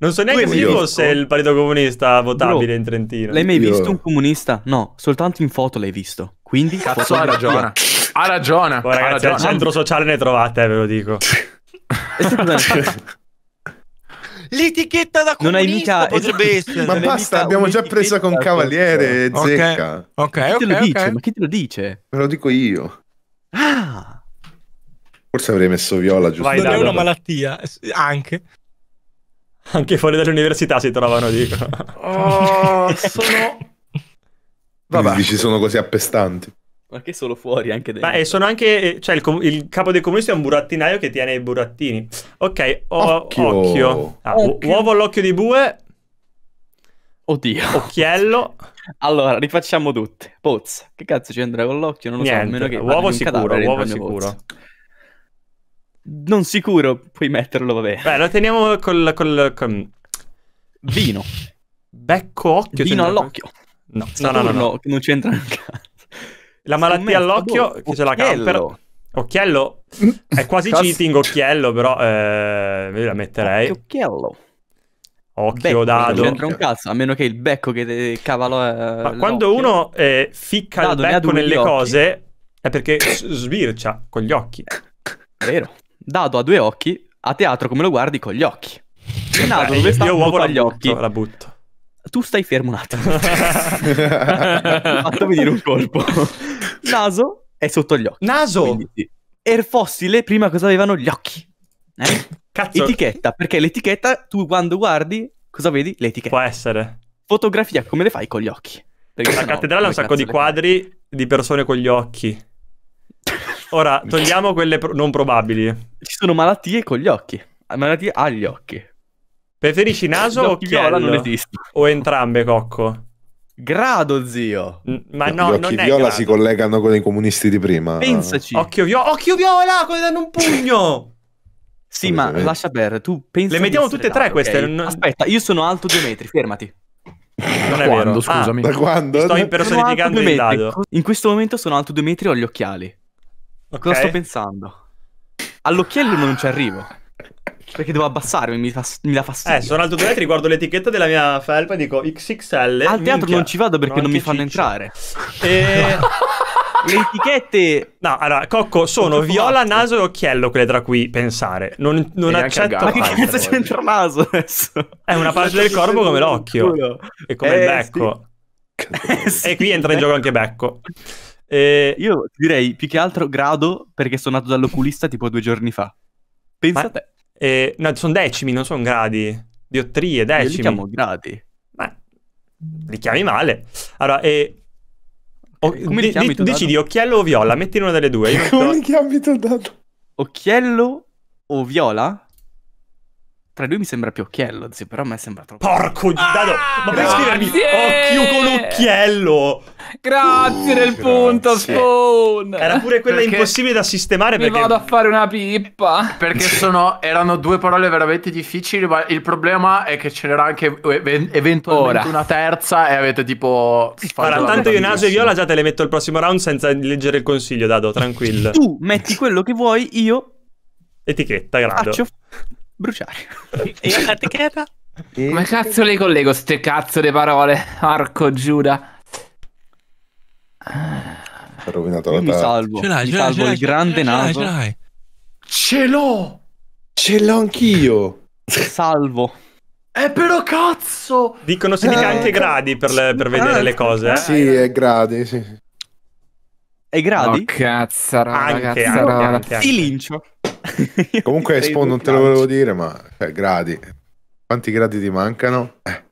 Non so neanche se io fosse il partito comunista votabile Bro, in Trentino. L'hai mai visto un comunista? No, soltanto in foto l'hai visto. Quindi Cazzo, ha ragione. Ha ragione. Oh, ragazzi, al centro sociale ne trovate, ve lo dico. L'etichetta da comunista non hai mica... potrebbe esatto. essere. Ma basta, abbiamo già preso con Cavaliere, con... zecca. Ok, ok, okay, okay. Dice? Ma chi te lo dice? Me lo dico io. Ah. Forse avrei messo Viola, giusto? Vai, non è una malattia, eh, anche. Anche fuori dall'università si trovano, dico. Oh, sono Vabbè. Giudici sono così appestanti. Ma che sono fuori anche dentro? Beh, sono anche... Eh, cioè, il, il, capo dei comunisti è un burattinaio che tiene i burattini. Ok, o, occhio. Occhio. Ah, occhio. Uovo all'occhio di bue. Oddio. Occhiello. Allora, rifacciamo tutte. Pozza. Che cazzo ci andrà con l'occhio? Non lo Niente. so, almeno che... Uovo sicuro, uovo sicuro. Non sicuro, puoi metterlo, vabbè. Beh, lo teniamo col... col, col... Vino. Becco occhio. Vino all'occhio. No, Saturno, no, no, no, non c'entra un cazzo. La malattia all'occhio, chi ce la camper? Occhiello? È quasi cheating occhiello, però eh, la metterei. occhiello. Occhio becco, dado. Non c'entra un cazzo, a meno che il becco che cavalo è... Eh, Ma quando uno eh, ficca dado, il becco nelle cose occhi. è perché sbircia con gli occhi. Vero. Dado a due occhi, a teatro come lo guardi con gli occhi. Dado, naso dove sta? Io uovo la gli butto, occhi. la butto tu stai fermo un attimo. Fatto venire un colpo. Naso è sotto gli occhi. Naso! Quindi, sì. Fossile prima cosa avevano gli occhi. Eh? Cazzo. Etichetta, perché l'etichetta tu quando guardi cosa vedi? L'etichetta. Può essere. Fotografia come le fai con gli occhi. Perché La cattedrale ha un sacco di quadri fai? di persone con gli occhi. Ora, togliamo quelle pro- non probabili. Ci sono malattie con gli occhi. Malattie agli occhi. Preferisci naso o occhiello? non esiste. O entrambe, Cocco? Grado, zio. N- ma no, gli occhi non viola si collegano con i comunisti di prima. Pensaci. Occhio, viola, occhio viola, come danno un pugno. sì, ma lascia perdere, tu pensi Le mettiamo tutte e tre okay. queste. Non... Aspetta, io sono alto due metri, fermati. Non è quando, vero. Ah, scusami. Ah, da quando? Sto impersonificando il dado. In questo momento sono alto due metri e ho gli occhiali. Okay. Cosa sto pensando? All'occhiello non ci arrivo. Perché devo abbassarmi, mi, fa, mi dà fastidio. Eh, sono alto due metri, guardo l'etichetta della mia felpa e dico XXL. Al teatro minchia. non ci vado perché no, non mi fanno ciccio. entrare. E... Le etichette. No, allora, Cocco, sono viola, naso e occhiello quelle tra cui pensare. Non, non accetto. Ma che cazzo c'entra naso adesso? È una parte del corpo come l'occhio. E come eh, il becco. Sì. Sì. E qui entra in gioco anche becco. E... Eh, io direi più che altro grado perché sono nato dall'oculista tipo due giorni fa. Pensa Ma... a te. Eh, no, sono decimi, non sono gradi. Diottrie, decimi. Io li chiamo gradi. Beh, li chiami male. Allora, eh, Come li chiami di, tu decidi dato? occhiello o viola, metti una delle due. Come metto... li chiami tu dato? Occhiello o viola? Tra due mi sembra più occhiello, zio, però a me sembra troppo. Porco di dado! Ah, ma per scrivermi occhio con occhiello? Grazie uh, del grazie. punto, Spawn! Era pure quella perché impossibile da sistemare mi perché... vado a fare una pippa! Perché sono, erano due parole veramente difficili, ma il problema è che ce n'era anche eventualmente una terza e avete tipo... Allora, tanto io naso e viola già te le metto il prossimo round senza leggere il consiglio, dado, tranquillo. Tu metti quello che vuoi, io... Etichetta, grado. Faccio bruciare. e la catecheta? E... Come cazzo le collego ste cazzo le parole? Arco Giuda. Ha rovinato la Mi salvo. Ce l'hai, ce salvo ce l'hai, il grande ce naso. Ce, ce l'ho! Ce l'ho anch'io. Salvo. Eh però cazzo! Dicono si eh, dica anche gradi per, le, per vedere le cose. Eh? Sì, è gradi, sì. È gradi? Oh, cazzara, anche, cazzara. Anche, anche, anche. Ti lincio. Comunque Spawn non te lo volevo dire, ma cioè, gradi. Quanti gradi ti mancano? Eh.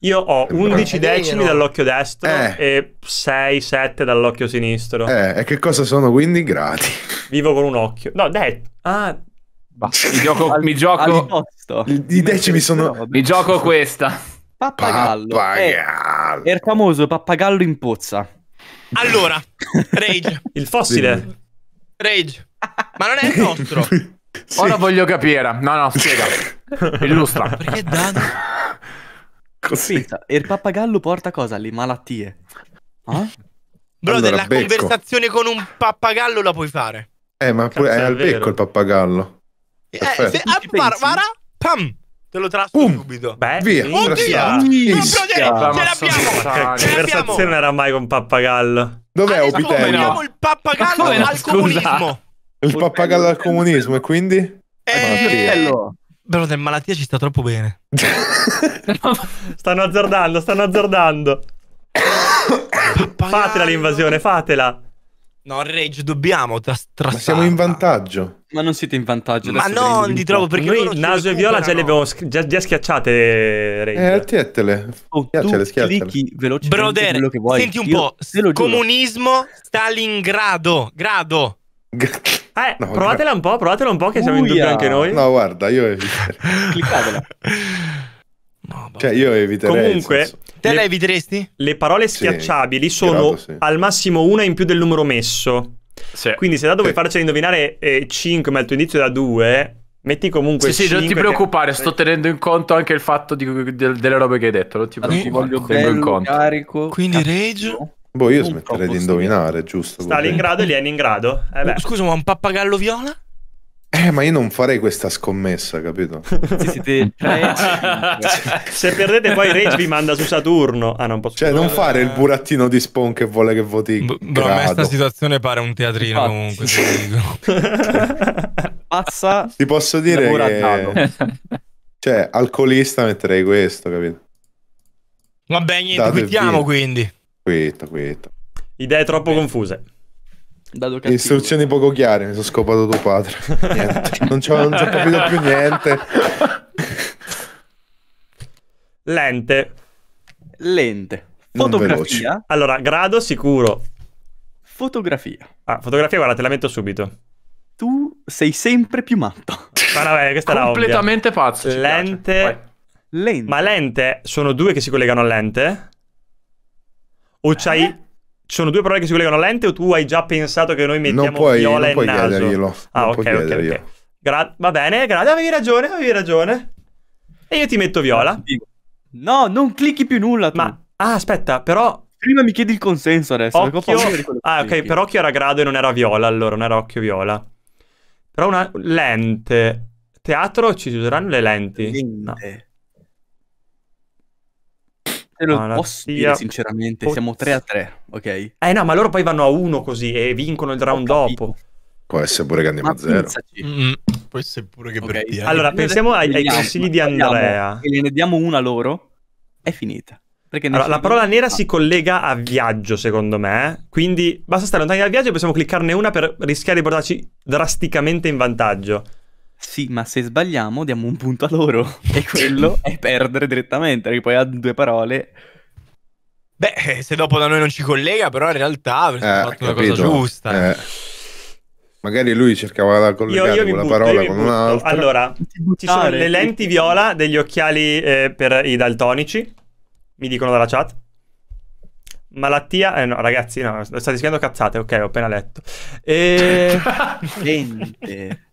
Io ho 11 decimi dall'occhio destro eh. e 6-7 dall'occhio sinistro. Eh, e che cosa sono quindi gradi? Vivo con un occhio. No, dai. Ah. Mi gioco. Al, mi gioco I, I decimi sono. Mi gioco questa. Pappagallo. Pappagallo. Eh, è il famoso pappagallo in pozza. Allora, Rage. il fossile. Rage. Ma non è il nostro. sì. Ora voglio capire. No, no, spiega. Illustra. Perché danno? Così. E il pappagallo porta cosa? Le malattie. Eh? Bro, allora, della becco. conversazione con un pappagallo la puoi fare. Eh, ma Cazzo, è, è al vero. il pappagallo. Eh, se appar- vara, pam! Te lo trasco um, subito. Beh, via. Oddio! Inizia. Inizia. No, ce l'abbiamo! Che conversazione era mai con un pappagallo? Dov'è Adesso Obitello? Adesso il pappagallo al comunismo. Il pappagallo eh, al comunismo, e quindi? Eh, ah, però nel malattia ci sta troppo bene. stanno azzardando, stanno azzardando. fatela l'invasione, fatela. No, Rage, dobbiamo trastrarla. siamo in vantaggio. Ma non siete in vantaggio. Ma no, li troppo perché noi naso e viola già le abbiamo già, già schiacciate, Rage. Eh, tietele. Oh, schiacciale, clicchi velocemente Broder, quello che vuoi. senti un Io po'. Comunismo Stalingrado. Grado. Grado. Eh, no, provatela un po', provatela un po' che Uia. siamo in dubbio anche noi. No, guarda, io eviterei. Cliccatela. No, cioè, io eviterei. Comunque, te la eviteresti? Le parole schiacciabili sì, sono grado, sì. al massimo una in più del numero messo. Sì. Quindi, se da dove sì. farci indovinare eh, 5, ma il tuo indizio è da 2, Metti comunque. Sì, sì, non ti preoccupare, che... sto tenendo in conto anche il fatto di, di, delle robe che hai detto. Non ti preoccupare, tengo in conto. Carico. Quindi Rage. Boh, io smetterei di indovinare, giusto? Stalingrado e Leningrado. Eh Scusa, ma un pappagallo viola? Eh, ma io non farei questa scommessa, capito? sì, siete tre. Se perdete poi Rage vi manda su Saturno. Ah, non posso. Cioè, non fare il burattino di Spawn che vuole che voti. B- bro, a me questa situazione pare un teatrino comunque. Pazza. Ti posso dire che... Cioè, alcolista metterei questo, capito? Vabbè, niente, Date quittiamo quindi. Quetta, quetta. Idee troppo Beh. confuse. Istruzioni poco chiare, mi sono scopato tuo padre. Niente, non ci ho capito più niente. Lente. Lente. Fotografia. Allora, grado sicuro. Fotografia. Ah, fotografia, guarda, te la metto subito. Tu sei sempre più matto. Ma vabbè, questa era Completamente pazzo. Lente. Lente. Ma lente sono due che si collegano a lente? O c'hai... Eh? sono due parole che si collegano lente o tu hai già pensato che noi mettiamo non puoi, viola non puoi naso? Ah, non ok, ok, ok. Gra va bene, grazie, avevi ragione, avevi ragione. E io ti metto viola. No, non clicchi più nulla tu. Ma, ah, aspetta, però... Prima mi chiedi il consenso adesso. Occhio... Ah, ok, però occhio era grado e non era viola, allora, non era occhio viola. Però una lente... Teatro ci useranno le lenti? Lente. No. Te lo malattia... posso dire sinceramente, Pozz... siamo 3 a 3, ok? Eh no, ma loro poi vanno a 1 così e vincono il round dopo. Può essere pure che andiamo ma a 0. Mm, può essere pure che okay. perdiamo. Allora, pensiamo ai, ai consigli di Andrea. E ne diamo una loro, è finita. Allora, la parola nera si collega a viaggio, secondo me. Quindi basta stare lontani dal viaggio e possiamo cliccarne una per rischiare di portarci drasticamente in vantaggio. Sì, ma se sbagliamo diamo un punto a loro. e quello è perdere direttamente, perché poi ha due parole. Beh, eh, se dopo da noi non ci collega, però in realtà avresti eh, fatto capito. una cosa giusta. Eh. Magari lui cercava da collegare io, io butto, parola con un'altra. Allora, ci sono le lenti viola degli occhiali eh, per i daltonici, mi dicono dalla chat. Malattia, eh no, ragazzi, no, state scrivendo cazzate, ok, ho appena letto. E... Gente.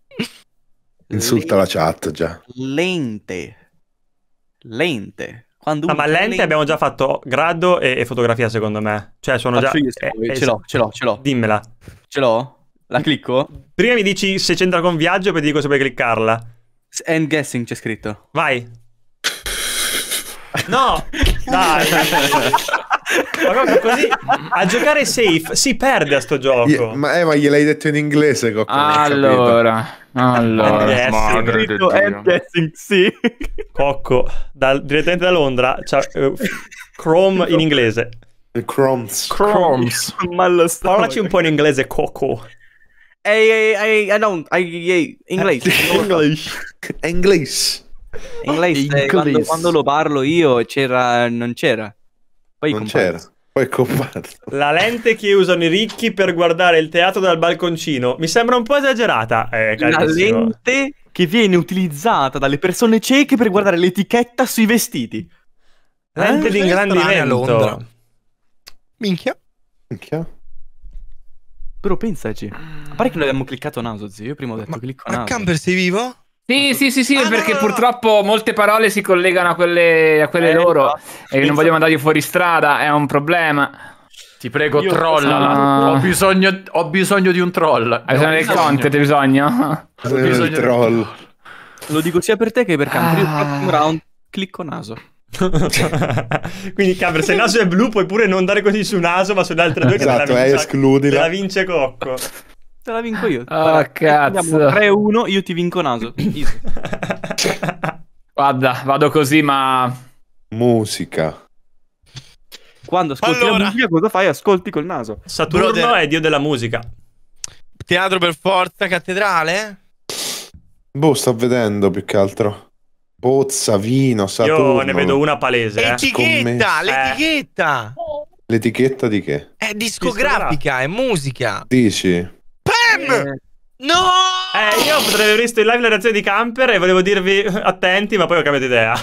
Insulta lente. la chat già. Lente. Lente. Quando ah, ma lente, lente, abbiamo già fatto grado e, e, fotografia secondo me. Cioè sono ah, già... eh, eh, ce l'ho, ce l'ho, ce l'ho. Dimmela. Ce l'ho? La clicco? Prima mi dici se c'entra con viaggio e poi ti dico se puoi cliccarla. End guessing c'è scritto. Vai. No, dai. ma proprio così a giocare safe si perde a sto gioco. Io, ma, eh, ma gliel'hai detto in inglese, Cocco, Allora. Allora, madre del Dio. Guessing, sì. Cocco, dal, direttamente da Londra, uh, Chrome in inglese. Crumbs. Crumbs. Crumbs. Parlaci un po' in inglese, Coco. Ehi, I, ehi, I don't, I, I, English. English. English. Inglese, Inglese. Quando, quando, lo parlo io c'era, non c'era. Poi non c'era. Poi comparso. La lente che usano i ricchi per guardare il teatro dal balconcino mi sembra un po' esagerata. Eh, la lente che viene utilizzata dalle persone cieche per guardare l'etichetta sui vestiti. Lente eh, di ingrandimento. Minchia. Minchia. Però pensaci. A pare che noi abbiamo cliccato naso, zio. Io prima ho detto ma, clicco ma naso. Ma Camper sei vivo? Sì, sì, sì, sì, ah, perché no, no, no. purtroppo molte parole si collegano a quelle, a quelle eh, loro e non vogliamo mandarli fuori strada, è un problema. Ti prego, Io trollala. Ah. Ho bisogno, ho, bisogno, di un troll. Hai bisogno del conte, hai bisogno? Ho eh, bisogno del troll. Lo dico sia per te che per Camper. Ah. Io round, clicco naso. Quindi Camper, se il naso è blu puoi pure non dare così su naso, ma sulle altre due esatto, che la vince, eh, escludila. la vince Cocco. Te la vinco io. Ah, oh, cazzo. 3-1, io ti vinco naso. Guarda, vado così, ma... Musica. Quando ascolti allora... la musica, cosa fai? Ascolti col naso. Saturno Burno è dio della musica. Teatro per forza, cattedrale? Boh, sto vedendo più che altro. Pozza, vino, Saturno. Io ne vedo una palese. Etichetta, eh. l'etichetta. Eh. L'etichetta di che? È discografica, è musica. Dici? Cam! Eh. No! Eh, io potrei aver visto in live la reazione di Camper e volevo dirvi eh, attenti, ma poi ho cambiato idea.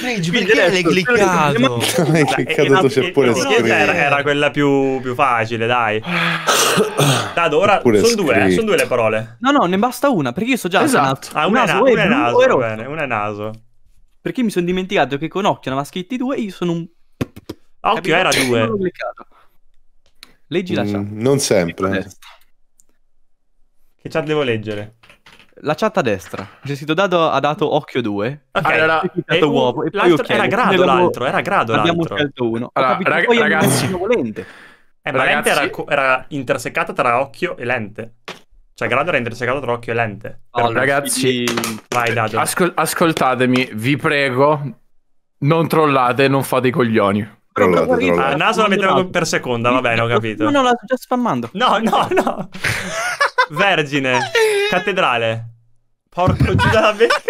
Luigi, perché l'hai cliccato? L'hai cliccato c'è pure screen. Era, era quella più, più, facile, dai. Ad ora sono due, eh, sono due le parole. No, no, ne basta una, perché io so già esatto. Ah, una, naso, una, è naso, blu, bene, una è naso. Perché mi sono dimenticato che con occhio ne aveva scritti due e io sono un... Occhio Capito? era due. Leggi la mm, chat. Mm, non sempre. Che chat devo leggere? La chat a destra. C'è scritto Dado ha dato occhio 2. Okay. Allora, e uovo, e poi okay. era grado Nella l'altro, era grado Abbiamo l'altro. scelto uno. Allora, rag- poi ragazzi... È volente. Eh, ma lente era, era intersecata tra occhio e lente. Cioè, grado era intersecato tra occhio e lente. Oh, ragazzi, vai, Dado. Ascol- ascoltatemi, vi prego, non trollate, non fate i coglioni trollate, trollate. Ah, naso la mettevo per seconda, va bene, ho capito. No, no, la sto già spammando. No, no, no. Vergine, cattedrale. Porco giù dalla beccata.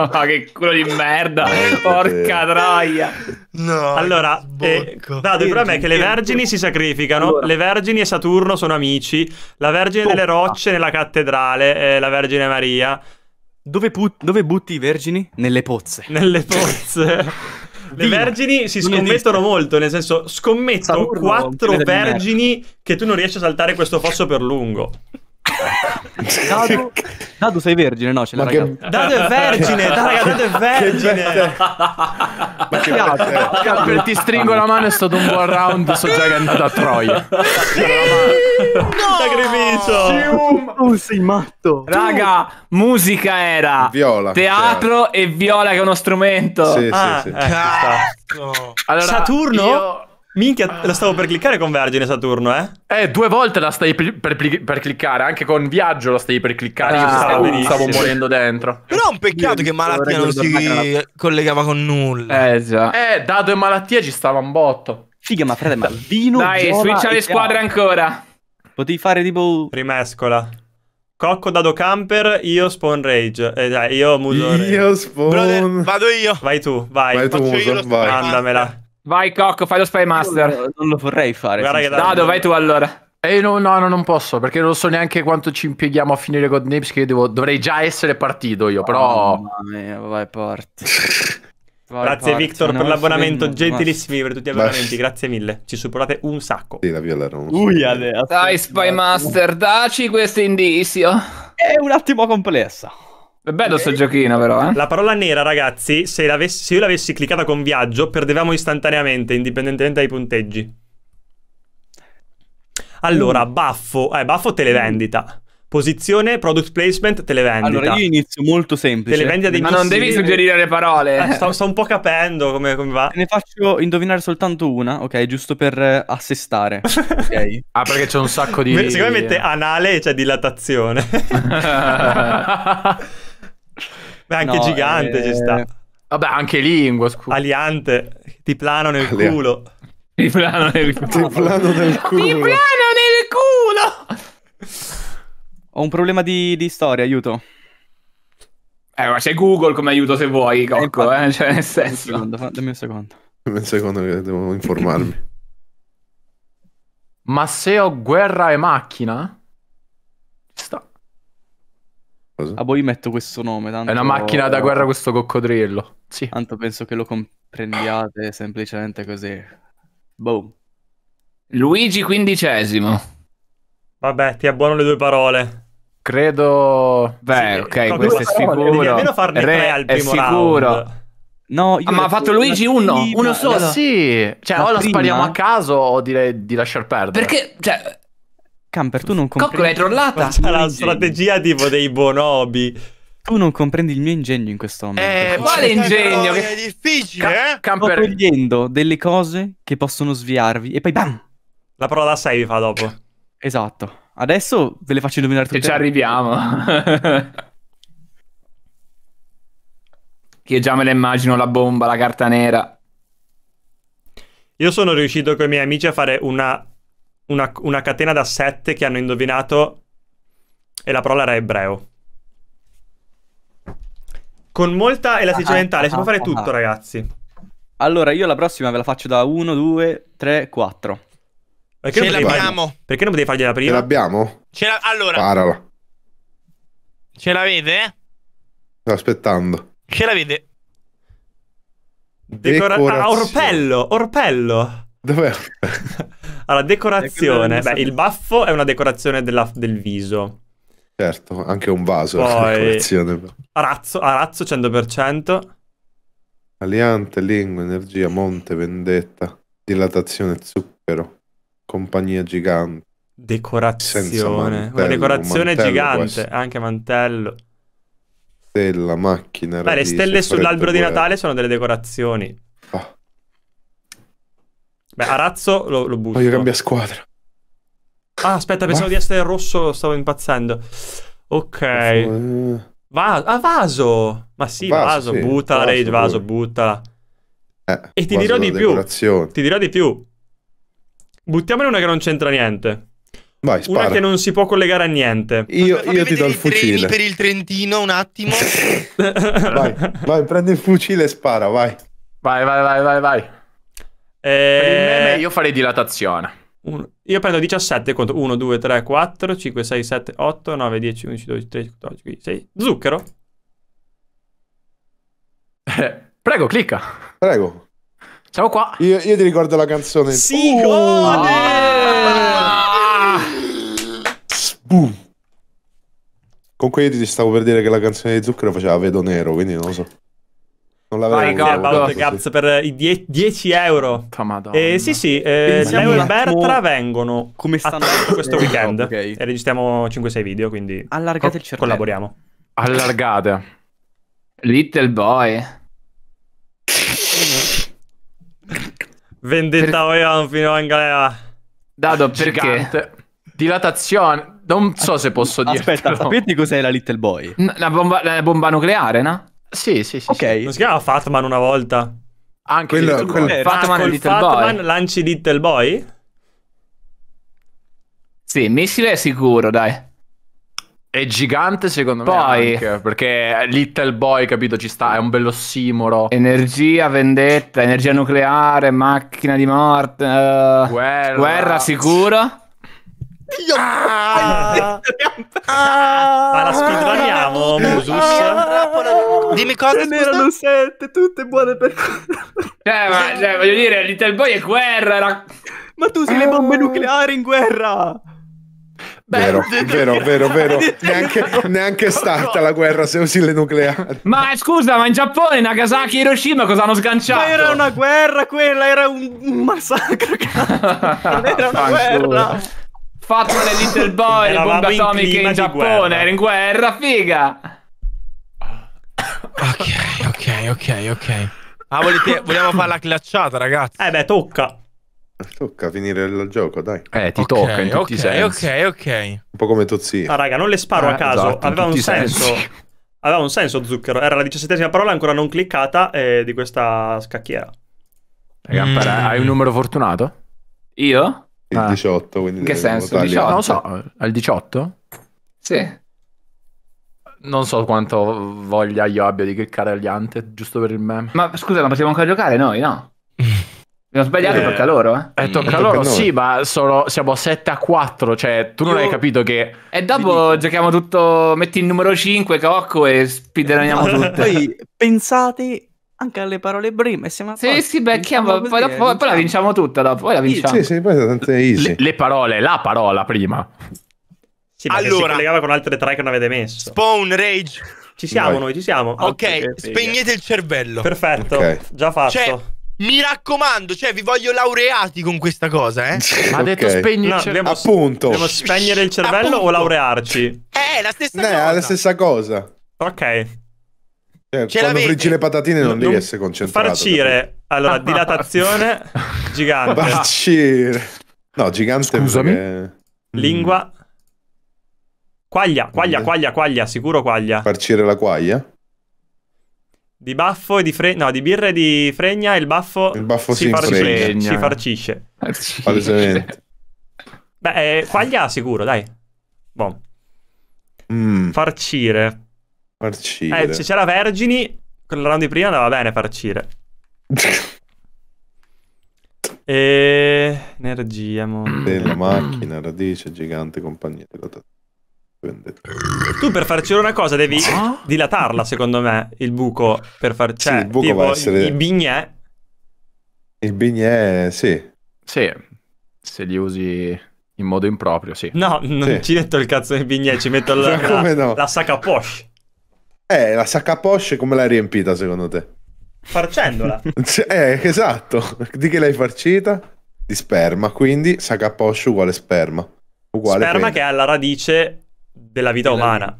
Ah, che culo di merda, eh, porca troia. No. Allora, eh, dato il problema è che le vergini si sacrificano, allora. le vergini e Saturno sono amici, la vergine Toppa. delle rocce nella cattedrale è la vergine Maria. Dove, dove butti i vergini? Nelle pozze. Nelle pozze. le Dino. vergini si non scommettono esiste. molto, nel senso scommetto Saturno, quattro vergini che tu non riesci a saltare questo fosso per lungo. Dado, Dado sei vergine? No, ce l'ha che... Dado è vergine, dai, Dado è vergine. Ma che cazzo? Per ti stringo la mano è stato un buon round, so già che è andato a Troia. Sì! Sacrificio! Tu sei matto. Raga, musica era viola, teatro cioè. e viola che è uno strumento. Sì, ah, sì, sì. Eh, cazzo. Allora, Saturno? Io... Minchia, ah. la stavo per cliccare con Vergine Saturno, eh? Eh, due volte la stai per, per, per cliccare, anche con Viaggio la stai per cliccare, ah, io stavo, stavo morendo dentro. Però è un peccato io che Malattia non si collegava con nulla. Eh già. Eh, Dado e Malattia ci stava un botto. Figa, ma frate, ma Dino Dai, switcha le squadre ancora. Potevi fare tipo... Rimescola. Cocco Dado Camper, io Spawn Rage. Eh, dai, io Muso Io Spawn... Brother, vado io. Vai tu, vai. Vai tu, Muso, vai. Mandamela. Vai, Cocco, fai lo Spy Master. Non, non lo vorrei fare. Dado, vai tu allora. Eh, no, no, no, non posso, perché non so neanche quanto ci impieghiamo a finire God Names, che devo, dovrei già essere partito io, però... Oh, mamma mia, vai, porti. Vai, grazie porti, Victor per l'abbonamento, vengono, gentilissimi basta. per tutti gli abbonamenti, grazie mille, ci supportate un sacco. Sì, la viola non Uiale, Dai Spymaster, daci questo indizio. È un attimo complessa. È bello sto giochino, però. Eh? La parola nera, ragazzi, se, se, io l'avessi cliccata con viaggio, perdevamo istantaneamente, indipendentemente dai punteggi. Allora, mm. baffo, eh, baffo televendita. Mm. Posizione, product placement, televendita. Allora, io inizio molto semplice. Televendita dei Ma non devi suggerire le parole. Eh, sto, sto, un po' capendo come, come, va. Ne faccio indovinare soltanto una, ok? Giusto per eh, assestare. ok. Ah, perché c'è un sacco di... Secondo me mette eh. anale c'è cioè dilatazione. Beh, anche no, gigante eh... ci sta. Vabbè, anche lingua, scusa. Aliante, ti plano nel Alia. culo. Ti plano nel culo. Ti plano nel culo. Ti plano nel culo. Ho un problema di, di storia, aiuto. Eh, ma c'è Google come aiuto se vuoi, eh, Cocco, eh? Cioè, nel senso. Un secondo, dammi un secondo. Dammi un secondo che devo informarmi. ma se ho guerra e macchina? Sta. Cosa? Ah, poi boh, metto questo nome. Tanto... È una macchina da guerra questo coccodrillo. Sì. Tanto penso che lo comprendiate semplicemente così. Boom. Luigi XV. Vabbè, ti abbuono le due parole. Credo. Beh, sì, ok, questo è sicuro. Devi almeno farne Re, tre al primo è sicuro. Round. No, ah, ma ha fatto Luigi uno, prima, uno solo. sì, cioè, la o prima? lo spariamo a caso o direi di lasciar perdere. Perché, cioè, Camper, tu non comprendi... Cocco, l'hai trollata! C'è la strategia tipo dei bonobi. Tu non comprendi il mio ingegno in questo momento. Eh, quale ingegno? Che... È difficile, Ca- eh? Camper... Sto togliendo delle cose che possono sviarvi e poi bam! La parola 6 vi fa dopo. Esatto. Adesso ve le faccio indovinare tutte. Che ci arriviamo. Io già me la immagino la bomba, la carta nera. Io sono riuscito con i miei amici a fare una una, una catena da sette che hanno indovinato e la parola era ebreo. Con molta elasticità ah, mentale si può fare ah, ah, tutto, ragazzi. Allora, io la prossima ve la faccio da 1, 2, 3, 4. Perché Ce non l'abbiamo. Fargli... Perché non potevi fargli prima? Ce l'abbiamo? Ce la... Allora. Parala. Ce l'avete? Sto aspettando. Ce l'avete? Decorata... Ah, orpello, orpello. Dov'è? Allora, decorazione. Beh, il baffo è una decorazione della, del viso. Certo, anche un vaso eh, Poi... Arazzo, arazzo 100%. Aliante, lingua, energia, monte, vendetta, dilatazione, zucchero, compagnia gigante. Decorazione, mantello, una decorazione mantello, gigante, anche mantello. Stella, macchina, Beh, le stelle sull'albero di Natale sono delle decorazioni. Beh, Arazzo lo, lo butto. Voglio cambiare squadra. Ah, aspetta, pensavo Va? di essere rosso, stavo impazzendo. Ok. Va- ah, Vaso! Ma sì, Vaso, vaso sì. butta la raid, Vaso, butta. Eh, e ti dirò di più. Ti dirò di più. Buttiamone una che non c'entra niente. Vai, spara. Una che non si può collegare a niente. Io, io ti do il fucile. per il Trentino un attimo. vai, vai, prendi il fucile e spara, vai. Vai, vai, vai, vai, vai. Eh... io farei dilatazione. Uno. Io prendo 17 contro 1, 2, 3, 4, 5, 6, 7, 8, 9, 10, 11, 12, 13, 14, 15, 16. Zucchero. Eh, prego, clicca. Prego. Siamo qua. Io, io ti ricordo la canzone. Sigone! Uh, oh! Ah! Boom. Comunque io ti stavo per dire che la canzone di Zucchero faceva Vedo Nero, quindi non lo so. Non l'avrei My About Guts per eh, i 10 die euro. Eh, sì, sì, eh, Leo e Bertra vengono come stanno questo weekend. okay. E registriamo 5-6 video, quindi Allargate il cervello. collaboriamo. Allargate. Little boy. Vendetta per... Oion fino in galera. Dado, perché? Gigante. Dilatazione. Non so se posso dire. Aspetta, dirtelo. sapete cos'è la Little Boy? La bomba, una bomba nucleare, no? Sì, sì, sì. Ok. Sì. Non si chiama Fatman una volta? Anche quello, Little quello. Fatman, ah, e Little Fatman Boy. lanci Little Boy? Sì, missile è sicuro, dai. È gigante secondo Poi, me anche, perché Little Boy, capito, ci sta, è un bello bellossimoro. Energia, vendetta, energia nucleare, macchina di morte, uh, guerra. guerra sicuro. Io... Ah, ah, ma la speedruniamo, ah! Musus? Ah, Dimmi cosa, ne erano sette, tutte buone per... cioè, ma, cioè, voglio dire, Little Boy è guerra, era... Ma tu sei le ah! bombe nucleari in guerra! Beh, vero, vero, vero, vero. Neanche, neanche è stata la guerra se usi le nucleari. Ma eh, scusa, ma in Giappone, Nagasaki e Hiroshima cosa hanno sganciato? Ma era una guerra quella, era un, un massacro, cazzo. era una guerra fatto le Little Boy, le bombe atomiche in, in Giappone, guerra. era in guerra, figa. Ok, ok, ok, ok. Ah, volete, vogliamo fare la clacciata, ragazzi? Eh beh, tocca. Tocca finire il gioco, dai. Eh, ti okay, tocca in tutti okay, Ok, ok, Un po' come Tozzi. Ma ah, raga, non le sparo eh, a caso, esatto, aveva un senso. Aveva un senso zucchero, era la diciassettesima parola ancora non cliccata eh, di questa scacchiera. Raga, mm. hai un numero fortunato? Io? Ah. il ah. 18, quindi... che senso? 18? Non lo so, eh, al 18? Sì. Non so quanto voglia io abbia di cliccare agli ante, giusto per il meme. Ma scusa, ma possiamo ancora giocare noi, no? mi Abbiamo sbagliato, eh, tocca loro, eh? Eh, tocca a loro, sì, ma sono, siamo 7 a 4, cioè tu non io... hai capito che... E dopo giochiamo tutto, metti il numero 5, cocco e speedrunniamo tutto. Poi pensate anche alle parole prime. Siamo sì, forti, sì, beh, chiamo, poi, dopo, poi, eh, la diciamo. vinciamo tutta, dopo, poi la vinciamo. Sì, sì, poi tante easy. Le, le parole, la parola prima. Sì, allora, si collegava con altre tre che non avete messo. Spawn Rage. Ci siamo Vai. noi, ci siamo. Ok, okay spegnete il cervello. Perfetto, okay. già fatto. Cioè, mi raccomando, cioè vi voglio laureati con questa cosa, eh. Ma ha detto okay. spegni no, il cervello. Appunto. Dobbiamo spegnere il cervello Appunto. o laurearci? Eh, la stessa no, cosa. No, è la stessa cosa. Ok. Cioè, Ce quando friggi le patatine non, non devi essere concentrato. Farcire, allora, dilatazione, gigante. Farcire. No, gigante Scusami. Perché... Mm. Lingua. Quaglia, quaglia, mm. quaglia, quaglia, sicuro quaglia. Farcire la quaglia? Di baffo e di fregna, no, di birra e di fregna e il baffo, il baffo si, si farcisce. Si farcisce. Palesemente. Beh, eh, quaglia sicuro, dai. Boh. Mm. Farcire. Farcire. Eh, se c'era Vergini, con il round di prima andava bene farcire. e... Energia, mo. Della macchina, radice, gigante, compagnia Tu per farcire una cosa devi ah. dilatarla, secondo me, il buco per farcire. Cioè, sì, il buco tipo, essere... Il bignè. Il bignè, sì. Sì, se li usi in modo improprio, sì. No, non sì. ci metto il cazzo nel bignè, ci metto la, la, no? la sacca poche. Eh, la sacca Porsche come l'hai riempita secondo te? Farcendola. eh, esatto. Di che l'hai farcita? Di sperma, quindi sacca Porsche uguale sperma. Uguale sperma pene. che è alla radice della vita della... umana.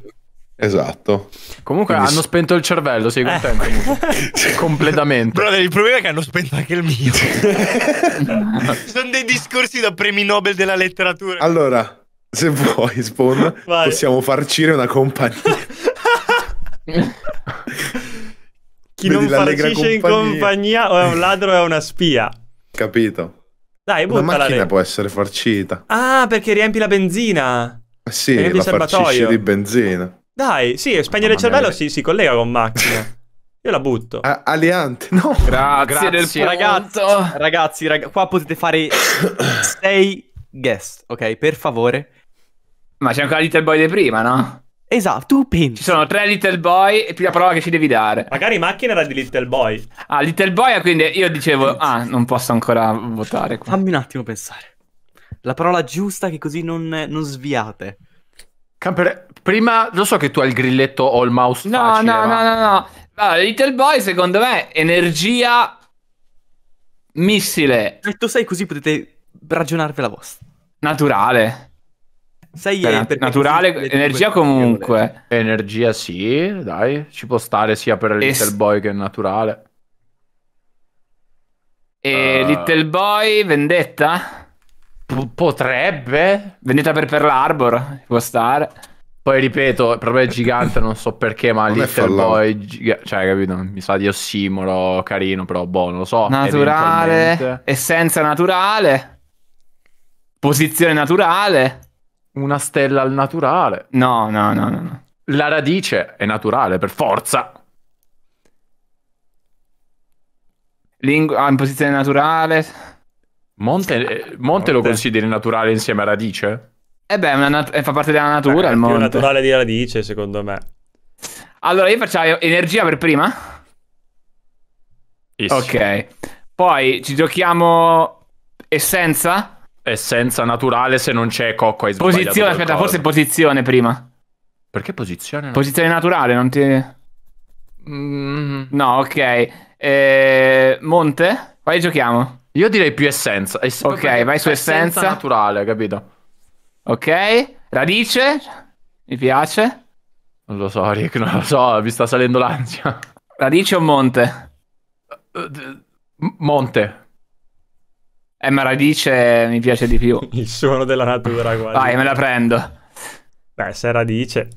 Esatto. Comunque Quindi... hanno spento il cervello, sei eh. contento? Eh. Completamente. Però il problema è che hanno spento anche il mio. Sono dei discorsi da premi Nobel della letteratura. Allora, se vuoi, Spawn, possiamo farcire una compagnia. Chi Vedi non farcisce in compagnia o è un ladro o è una spia. Capito. Dai, butta la macchina può essere farcita. Ah, perché riempi la benzina. Eh sì, riempi la farcisce di benzina. Dai, sì, spegnere il cervello si, si collega con macchina. Io la butto. A- ah, aliante, no. Gra- grazie, grazie ragazzo. Ragazzi, rag- qua potete fare 6 guest, ok? Per favore. Ma c'è ancora Little Boy di prima, no? Esatto, tu pensi. Ci sono tre Little Boy e più la parola che ci devi dare. Magari macchina era di Little Boy. Ah, Little Boy, quindi io dicevo, ah, non posso ancora votare. Qua. Fammi un attimo pensare. La parola giusta che così non, non sviate. Camper, prima lo so che tu hai il grilletto o il mouse. No, facile, no, no, no, no. Allora, Little Boy, secondo me, energia missile. Se tu sei così potete ragionarvela vostra. Naturale. Sei cioè, eh, Nat- naturale, energia comunque. Energia sì, dai, ci può stare sia per es- Little Boy che naturale. E uh... Little Boy, vendetta? P- potrebbe. Vendetta per Pearl Harbor, può stare. Poi ripeto, proprio è gigante, non so perché, ma Come Little Boy, giga- cioè, capito? Mi sa di ossimoro, carino, però boh, non lo so. Naturale, essenza naturale, posizione naturale una stella al naturale. No, no, no, no, no. La radice è naturale, per forza. Lingu- ah, in posizione naturale. Monte, eh, monte, lo consideri naturale insieme a radice? Eh beh, nat- fa parte della natura eh, il monte. È naturale di radice, secondo me. Allora, io faccio energia per prima? Yes. Ok. Poi ci giochiamo essenza? essenza naturale se non c'è cocco hai sbagliato Posizione, aspetta, forse posizione prima. Perché posizione? Posizione naturale, non ti... Mm. No, ok. Eh, monte? Poi giochiamo. Io direi più essenza. Es- ok, vai su essenza. Essenza naturale, capito? Ok. Radice? Mi piace. Non lo so, Rick, non lo so, mi sta salendo l'ansia. Radice o monte? Eh, eh, monte. Eh, ma radice mi piace di più. Il suono della natura, guarda. Vai, me la prendo. Beh, se è radice.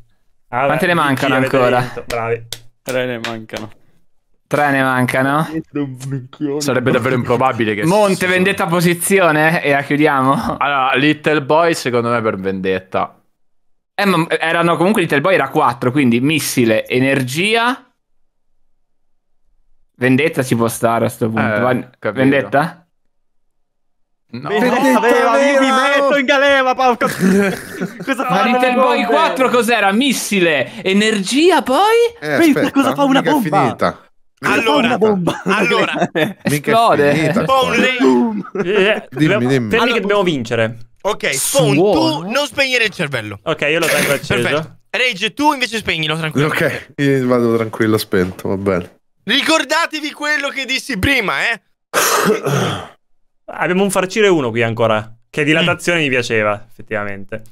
Allora, ah, Quante ne mancano ancora? Bravi. Tre ne mancano. Tre ne mancano? Sarebbe davvero improbabile che... Monte, vendetta posizione e la chiudiamo? Allora, Little Boy secondo me per vendetta. Eh, ma eh, erano comunque Little Boy era 4, quindi missile, energia... Vendetta si può stare a sto punto. Eh, Va... Vendetta? No, mi metto in galera, Paolo. cosa fa Little Boy 4 cos'era? Missile, energia, poi? Eh, Pensa aspetta, cosa fa una bomba? È finita. Allora, una bomba. allora esplode. Finita, Spawn dimmi, dimmi. Fermi allora, che dobbiamo vincere. Ok, Spawn, tu non spegnere il cervello. Ok, io lo tengo acceso. Perfetto. Regge, tu invece spegnilo tranquillo. Ok, io vado tranquillo spento, va bene. Ricordatevi quello che dissi prima, eh. Abbiamo un farcire 1 qui ancora. Che dilatazione mm. mi piaceva, effettivamente.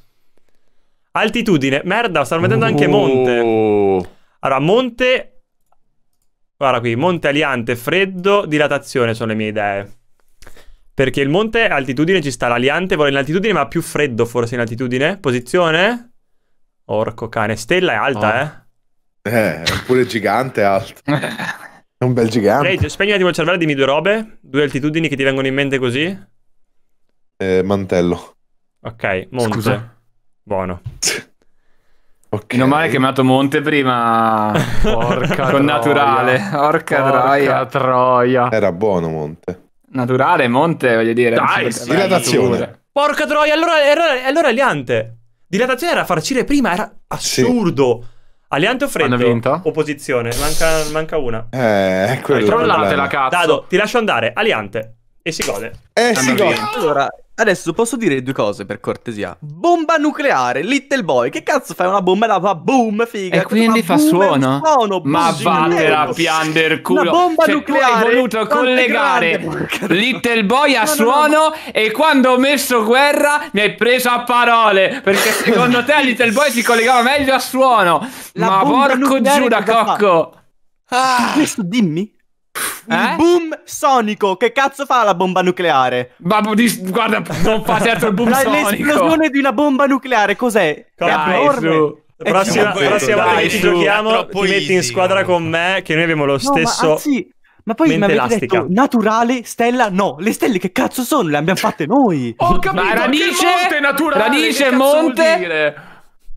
Altitudine. Merda, stanno mettendo anche uh. monte. Allora, monte... Guarda qui, monte aliante, freddo, dilatazione sono le mie idee. Perché il monte altitudine ci sta, l'aliante vuole in altitudine ma più freddo forse in altitudine. Posizione? Orco cane, stella è alta oh. eh. Eh, pure gigante è alto. è un bel gigante. Spegni un attimo il cervello, dimmi due robe. Due altitudini che ti vengono in mente così? Eh, mantello. Ok, monte. Scusa. Buono. Okay. Meno male che mi ha dato Monte prima Porca con troia. naturale. Orca Porca troia. troia. Era buono Monte. Naturale, Monte, voglio dire. Dai, sì, dilatazione. Porca troia, allora, era, allora Liante. Dilatazione era farcire prima, era assurdo. Sì. Aliante o freddo? Hanno vinto? Opposizione, manca, manca una. Eh, quello. è Trollate la cazzo. Dado, ti lascio andare. Aliante. E si gode. Eh, Hanno si gode. Allora, Adesso posso dire due cose per cortesia. Bomba nucleare, Little Boy. Che cazzo fai una bomba e la fa boom, figa. E quindi fa suono. suono Ma vattela a piander culo. Una bomba cioè, nucleare. Ho voluto collegare grande, Little Boy a no, suono no, no. e quando ho messo guerra mi hai preso a parole. Perché secondo te Little Boy si collegava meglio a suono. La Ma porco giù da cocco. Ah. Questo dimmi un eh? boom sonico. Che cazzo fa la bomba nucleare? Ma guarda, non fa certo il boom la, sonico. L'esplosione di una bomba nucleare cos'è? Cazzo. Eh, prossima, prossima volta che ci giochiamo, ti metti in squadra con me, che noi abbiamo lo no, stesso. Ma, anzi, ma poi mi avete detto naturale, stella, no. Le stelle che cazzo sono? Le abbiamo fatte noi. Ho capito, ma radice, monte naturale, radice, monte.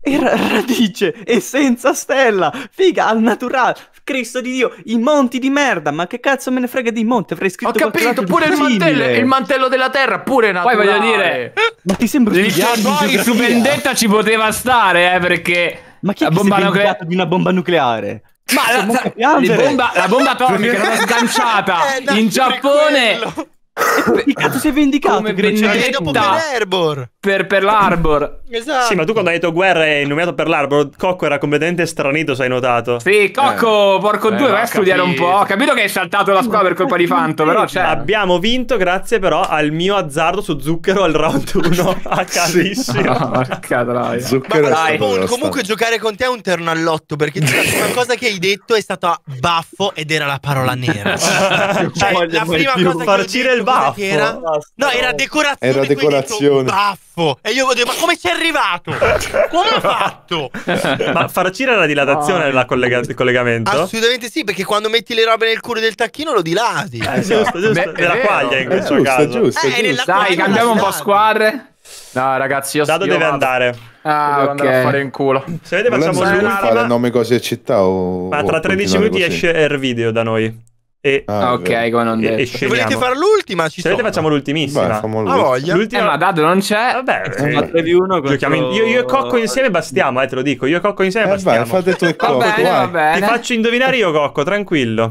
Era radice e senza stella. Figa, al naturale. Cristo di Dio, i monti di merda, ma che cazzo me ne frega di monte? Avrei scritto Ho capito, pure il mantello, il mantello, della terra, pure naturale. Poi voglio dire, ma ti sembra un Poi su vendetta ci poteva stare, eh, perché ma chi è che bomba nucleare di una bomba nucleare? Ma la, la, bomba, la bomba atomica era sganciata eh, in Giappone che cazzo si è vendicato? Come vendetta per Arbor. Per, l'Arbor. Esatto. Sì, ma tu quando hai detto guerra e nominato per l'Arbor, Cocco era completamente stranito, sai notato. Sì, Cocco, eh. porco eh, due, vai a studiare un po'. Ho capito che hai saltato la squadra per colpa di Fanto, però cioè... Abbiamo vinto grazie però al mio azzardo su Zucchero al round 1 a casissimo. oh, porca troia. Zucchero ma è un, comunque giocare con te è un terno all'otto perché una cosa che hai detto è stata baffo ed era la parola nera. cioè, la prima cosa farcire il baffo. Era? No, era decorazione. Era decorazione. Detto, baffo. E io volevo, ma come sei arrivato? come ha fatto? ma Farcira era dilatazione del collega collegamento? Assolutamente sì, perché quando metti le robe nel culo del tacchino lo dilati. Eh, giusto, giusto. Beh, nella quaglia in questo giusto, caso. Giusto, eh, giusto. Dai, cambiamo un po' squadre. No, ragazzi, io Dado io deve vado. andare. Ah, devo okay. andare a fare in culo. Se vedete, facciamo l'ultima. fare nome cose città o Ma tra 13 minuti esce il video da noi. E, ah, ah ok, come non detto. E, e Se volete fare l'ultima? Ci Se volete facciamo l'ultimissima. Beh, l'ultima. Ah, voglia. l'ultima. Eh, ma Dado non c'è. Vabbè, eh, 3 1 contro... in... io, io, e Cocco insieme bastiamo, eh, te lo dico. Io e Cocco insieme eh, bastiamo. Vai, fate tu Cocco. va bene, va bene. Ti faccio indovinare io Cocco, tranquillo.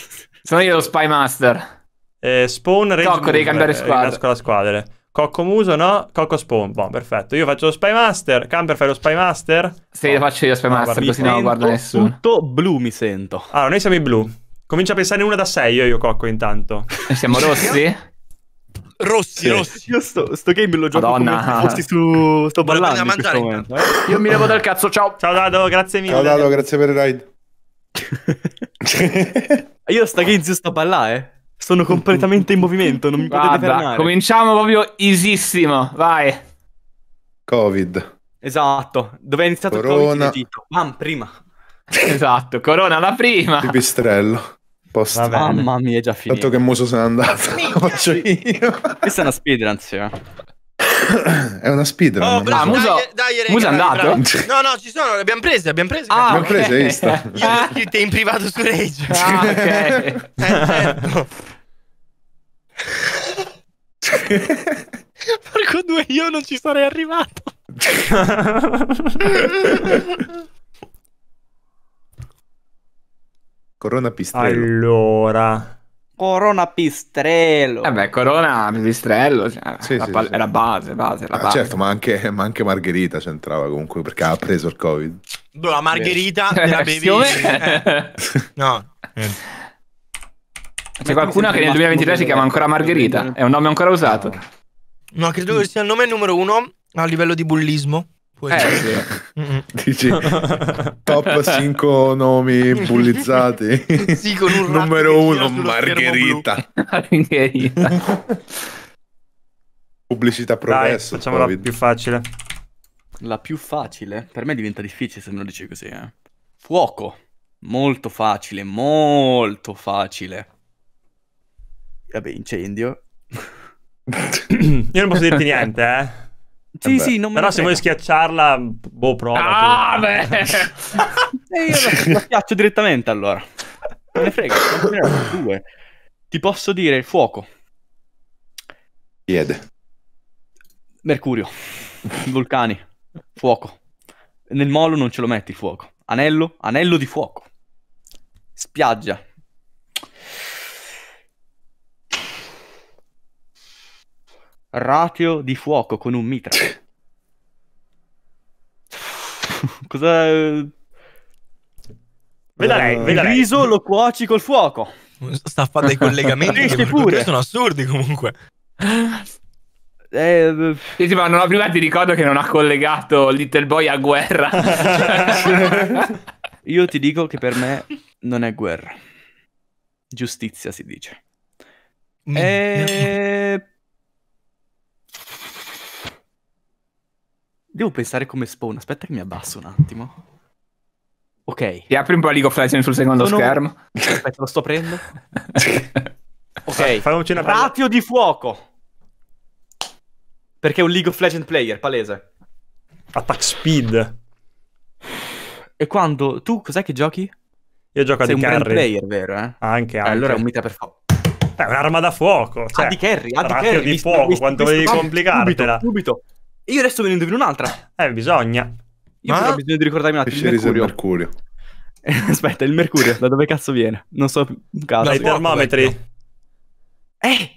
Sono io lo Spy Master. Eh, spawn Range Cocco, devi cambiare eh, squadra. Rinasco la squadra. Cocco muso, no? Cocco spawn. Boh, perfetto. Io faccio lo spy master. Camper fai lo spy master. Sì, oh. faccio io lo spy ah, master, oh, così non guarda nessuno. Tutto blu mi sento. Allora, ah, noi siamo i blu. Comincia a pensare una da 6 io, io Cocco, intanto. Siamo rossi? Rossi, sì. rossi. Io sto, sto, game lo gioco Madonna. fossi su... Sto ballando mangiare, momento, eh? Io mi levo dal cazzo, ciao. Ciao Dado, grazie mille. Ciao Dado, grazie per il ride. io sta game zio sto a ballare, eh. Sono completamente in movimento, non mi Guarda, potete fermare. Cominciamo proprio easyissimo, vai. Covid. Esatto, dove è iniziato Corona. il Covid in Egitto? Bam, prima. esatto, Corona la prima. Pipistrello. Post. Mamma mia, è già finito. Tanto che Muso se n'è andato. faccio io. Questa è una speedrun, sì. è una speedrun. Oh, eh. bravo, Muso, dai, dai, rega, Muso è andato? Bravo. No, no, ci sono, le abbiamo prese, le abbiamo prese. Ah, abbiamo okay. prese, hai visto? Io ti in privato su Rage. Ah, ok. eh, certo. Porco due, io non ci sarei arrivato. Corona Pistrello. Allora. Corona Pistrello. Vabbè, eh Corona Pistrello cioè, sì, la, sì, sì. era base, base, la ah, base. Certo, ma anche, ma anche Margherita c'entrava comunque perché ha preso il Covid. La Margherita eh, la eh, bevi. Eh. No. C'è qualcuno che nel 2023 si chiama ancora Margherita? È un nome ancora usato? No, credo che sia il nome numero uno a livello di bullismo. Puoi eh, Dici, top 5 nomi bullizzati. Sì, con un Numero 1 Margherita. Margherita. Pubblicità progresso. Dai, facciamola più facile. La più facile? Per me diventa difficile se non lo dici così. Eh. Fuoco. Molto facile, molto facile. Vabbè, incendio. Io non posso dirti niente, eh. Eh sì, sì, non me Però se frega. vuoi schiacciarla, boh, prova. Ah, beh! Eh, io la schiaccio direttamente allora. Non me frega, due. Ti posso dire fuoco. Piede. Mercurio. Vulcani. Fuoco. Nel molo non ce lo metti il fuoco. Anello, anello di fuoco. Spiaggia. ratio di fuoco con un mitra. Cosa... Vedrai, uh, vedrai. Il riso lo cuoci col fuoco. Sta facendo dei collegamenti che pure. sono assurdi comunque. Eh, eh sì, ma non, prima ti ricordo che non ha collegato Little Boy a guerra. Io ti dico che per me non è guerra. Giustizia si dice. Mm. E... Eh, Devo pensare come spawn. Aspetta che mi abbasso un attimo. Ok. Ti apri un po' League of Legends sul secondo Sono... schermo. Aspetta, lo sto prendendo. ok. Facciamoci una Ratio di fuoco. Perché è un League of Legends player, palese. Attack speed. E quando... Tu cos'è che giochi? Io gioco a Sei di carry. Sei un player, vero? Eh? Anche, anche. Eh, allora è un mita per fuoco. È un'arma da fuoco. Ah, cioè, a di carry, a ah, di carry. di fuoco, visto, quanto visto, volevi complicartela. Subito, subito io adesso me ne indovino un'altra. Eh, bisogna. Io ho bisogno di ricordarmi un attimo. Il mercurio. mercurio. Aspetta, il mercurio, da dove cazzo viene? Non so cazzo. Dai termometri. Eh!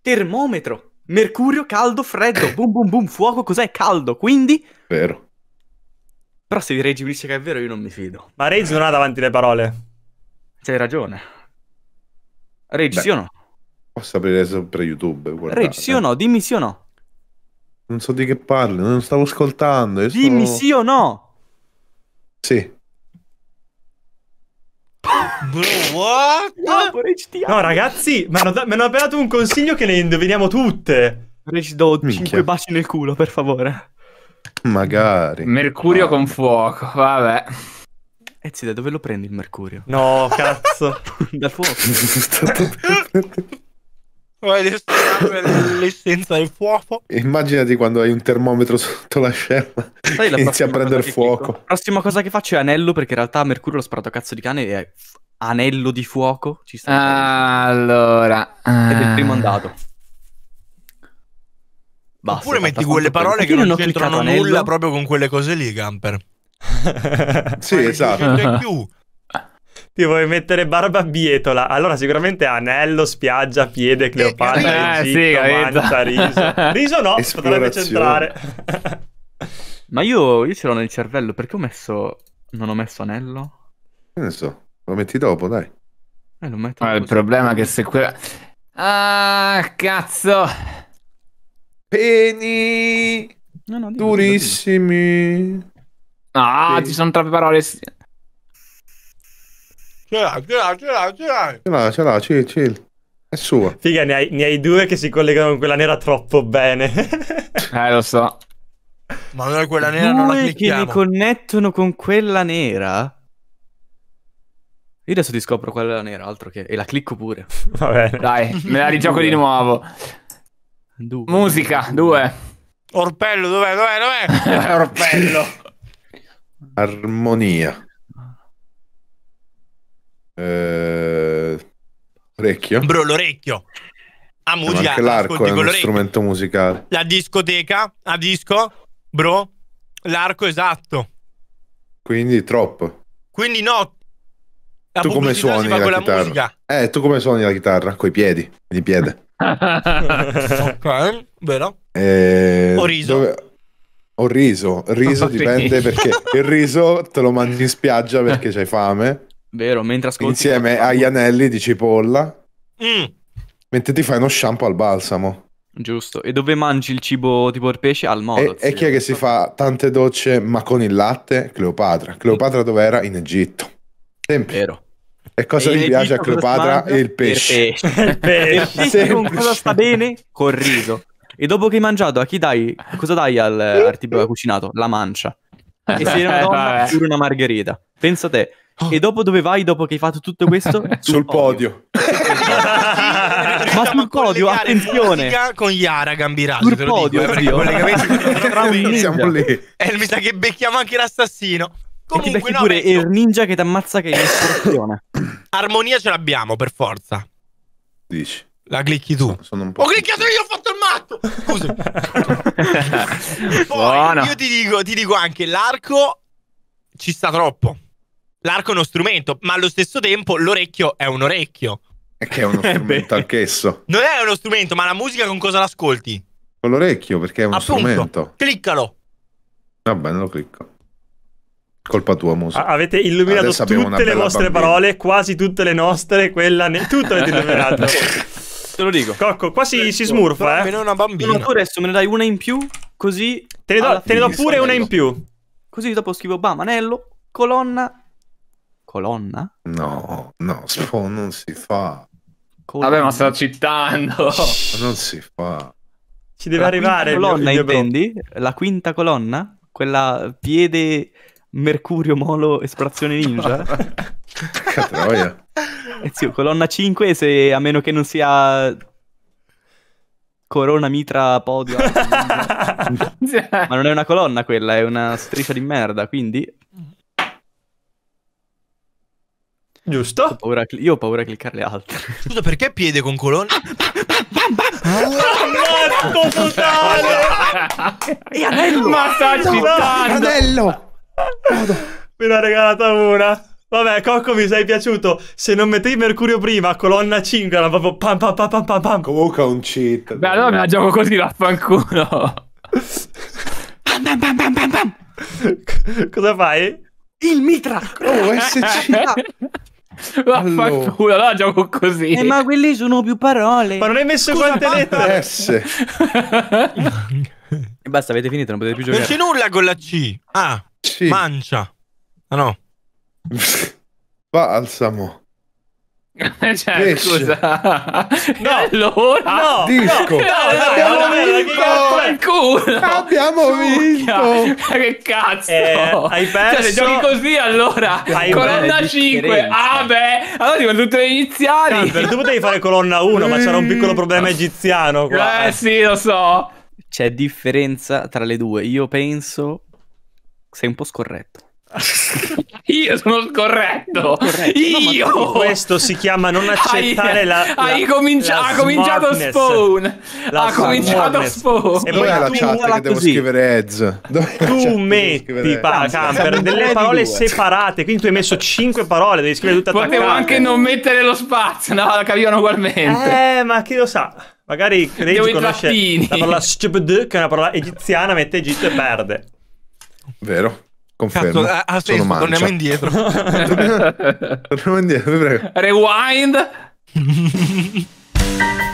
Termometro. Mercurio, caldo, freddo. boom, boom, boom, fuoco. Cos'è caldo? Quindi... Vero. Però se Reggi mi dice che è vero, io non mi fido. Ma Reggi non ha davanti le parole. C'hai ragione. Reggi, sì o no? Posso aprire sempre YouTube. Guardate. Reggi, sì o no? Dimmi sì o no. Non so di che parli, non stavo ascoltando. Io Dimmi stavo... sì o no. Sì. Bro, what? No, no ragazzi, mi hanno, da- hanno appena dato un consiglio che ne indoviniamo tutte. Io ci do 5 baci nel culo, per favore. Magari. Mercurio vabbè. con fuoco, vabbè. E da dove lo prendi il mercurio? No, cazzo. Dal fuoco. Vuoi l'essenza del fuoco? Immaginati quando hai un termometro sotto la scena e inizia a prendere fuoco. La prossima cosa che faccio è anello, perché in realtà Mercurio l'ho sparato a cazzo di cane e è anello di fuoco. Ci sta allora... Ed è il primo eh. andato. Basta, Oppure metti quelle parole che non, non c'entrano nulla anello. proprio con quelle cose lì, Gamper. sì, esatto ti vuoi mettere barbabietola? Allora sicuramente anello, spiaggia, piede, eh, Cleopatra, eh, Egitto, sì, mancia, riso. Riso no, potrebbe centrare. Ma io, io ce l'ho nel cervello, perché ho messo... non ho messo anello? Che ne so, lo metti dopo, dai. Eh, lo metto ah, il problema è che se quella... Ah, cazzo! Peni! No, no, Durissimi! Dimmi. Ah, ci sono troppe parole ce l'ha, ce l'ha, ce l'ha, ce l'ha. Ce l'ha, ce l'ha, chill, chill. È sua. Figa, ne hai, ne hai due che si collegano con quella nera troppo bene. eh, lo so. Ma noi quella nera due non la clicchiamo. che li connettono con quella nera? Io adesso ti scopro quella è la nera, altro che... E la clicco pure. Va bene. Dai, me la rigioco di nuovo. Due. Musica, due. Orpello, dov'è, dov'è, dov'è? Orpello. Armonia. Eh, orecchio. Bro, l'orecchio. A musica. Anche l'arco è uno strumento musicale. La discoteca, a disco, bro, l'arco esatto. Quindi troppo. Quindi no. La tu come suoni la, la chitarra? Musica. Eh, tu come suoni la chitarra? Coi piedi, di piede. ok, vero? Eh, Ho riso. Dove... Ho riso, riso dipende perché il riso te lo mangi in spiaggia perché c'hai fame Vero, mentre ascolti... Insieme agli anelli di cipolla. Mm. Mentre ti fai uno shampoo al balsamo. Giusto. E dove mangi il cibo tipo il pesce? Al modo. E, e chi è che si fa tante docce ma con il latte? Cleopatra. Cleopatra dove era? In Egitto. Sempre. Vero. E cosa e gli piace a Cleopatra? Il pesce. Il pesce. Il pesce. con cosa sta bene? Col riso. E dopo che hai mangiato, a chi dai? Cosa dai al, al tipo cucinato? La mancia. E se era una donna, pure una margherita. Pensa a te. E dopo dove vai dopo che hai fatto tutto questo? sul podio. Ma sul podio, attenzione. Con Yara Gambirati, sul podio, dico, siamo lì. E mi sa che becchiamo anche l'assassino. Comunque, e pure il ninja che ti ammazza che è in Armonia ce l'abbiamo per forza. Dici. La clicchi tu. Sono, Ho cliccato io, ho fatto il matto. Scusa. Poi Buono. io ti dico, ti dico anche l'arco ci sta troppo l'arco è uno strumento, ma allo stesso tempo l'orecchio è un orecchio. E che è uno eh strumento anch'esso. Non è uno strumento, ma la musica con cosa l'ascolti? Con l'orecchio, perché è uno Appunto. strumento. Cliccalo. Vabbè, non lo clicco. Colpa tua, musica. Avete illuminato Adesso tutte le vostre bambina. parole, quasi tutte le nostre, quella ne... tutto avete illuminato. Te lo dico. Cocco, qua si, si ecco. smurfa, eh. Non una bambina. tu adesso me ne dai una in più, così... Te ne do, te ne do pure una in più. Così dopo scrivo Bamanello, colonna Colonna? No, no, Spawn non si fa. Colonna. Vabbè, ma sta citando. non si fa. Ci deve la arrivare. La colonna, mio, intendi? Bro. La quinta colonna? Quella piede Mercurio Molo Esplorazione Ninja? Catroia. Eh zio, colonna 5 se a meno che non sia Corona Mitra Podio. Ma non è una colonna quella, è una striscia di merda, quindi Giusto. Ho paura, io ho paura a cliccare le altre. Scusa, perché piede con colonna? Ammazzo ah, ah, ah, totale! e anello! Massaggi no, Anello! Me l'ha regalata una. Vabbè, Cocco, mi sei piaciuto. Se non mettevi Mercurio prima, colonna 5, era proprio pam pam pam pam pam pam. Comunque è un cheat. Beh, allora me la gioco così, vaffanculo. pam pam pam pam pam pam. Cosa fai? Il mitra! OSC! Oh, Vaffanculo, allora. no, gioco così. Eh, ma quelli sono più parole. Ma non hai messo Scusa, quante lettere? S. e basta, avete finito, non potete più giocare. Non c'è nulla con la C. Ah, C. mancia. Ah no. Balsamo. Eh, cioè, Esce. scusa, no, allora ah, no, disco. No, abbiamo no, vinto! Abbiamo vinto! Che cazzo! Eh, hai perso. Cioè, se giochi così allora hai 5. Ah, beh, allora ti tutte le iniziali. Camper, tu potevi fare colonna 1, ma c'era un piccolo mm. problema egiziano. Qua. Eh, sì, lo so. C'è differenza tra le due. Io penso sei un po' scorretto. Io sono scorretto. Corretto. Io. No, questo si chiama non accettare hai, la, hai cominci- la Ha cominciato Spawn. La ha cominciato Spawn. E poi la chat che devo scrivere Eds. Tu metti pa- camper delle parole separate, quindi tu hai messo cinque parole, devi scrivere tutte attaccate. Potevo anche non mettere lo spazio, no, la capivano ugualmente. Eh, ma chi lo sa? Magari Reggie conosce la parola Schbd, che è una parola egiziana, mette Egitto e perde. Vero. Confermo. Cazzo, ah, ah sì, torniamo indietro. torniamo indietro, vi prego. Rewind.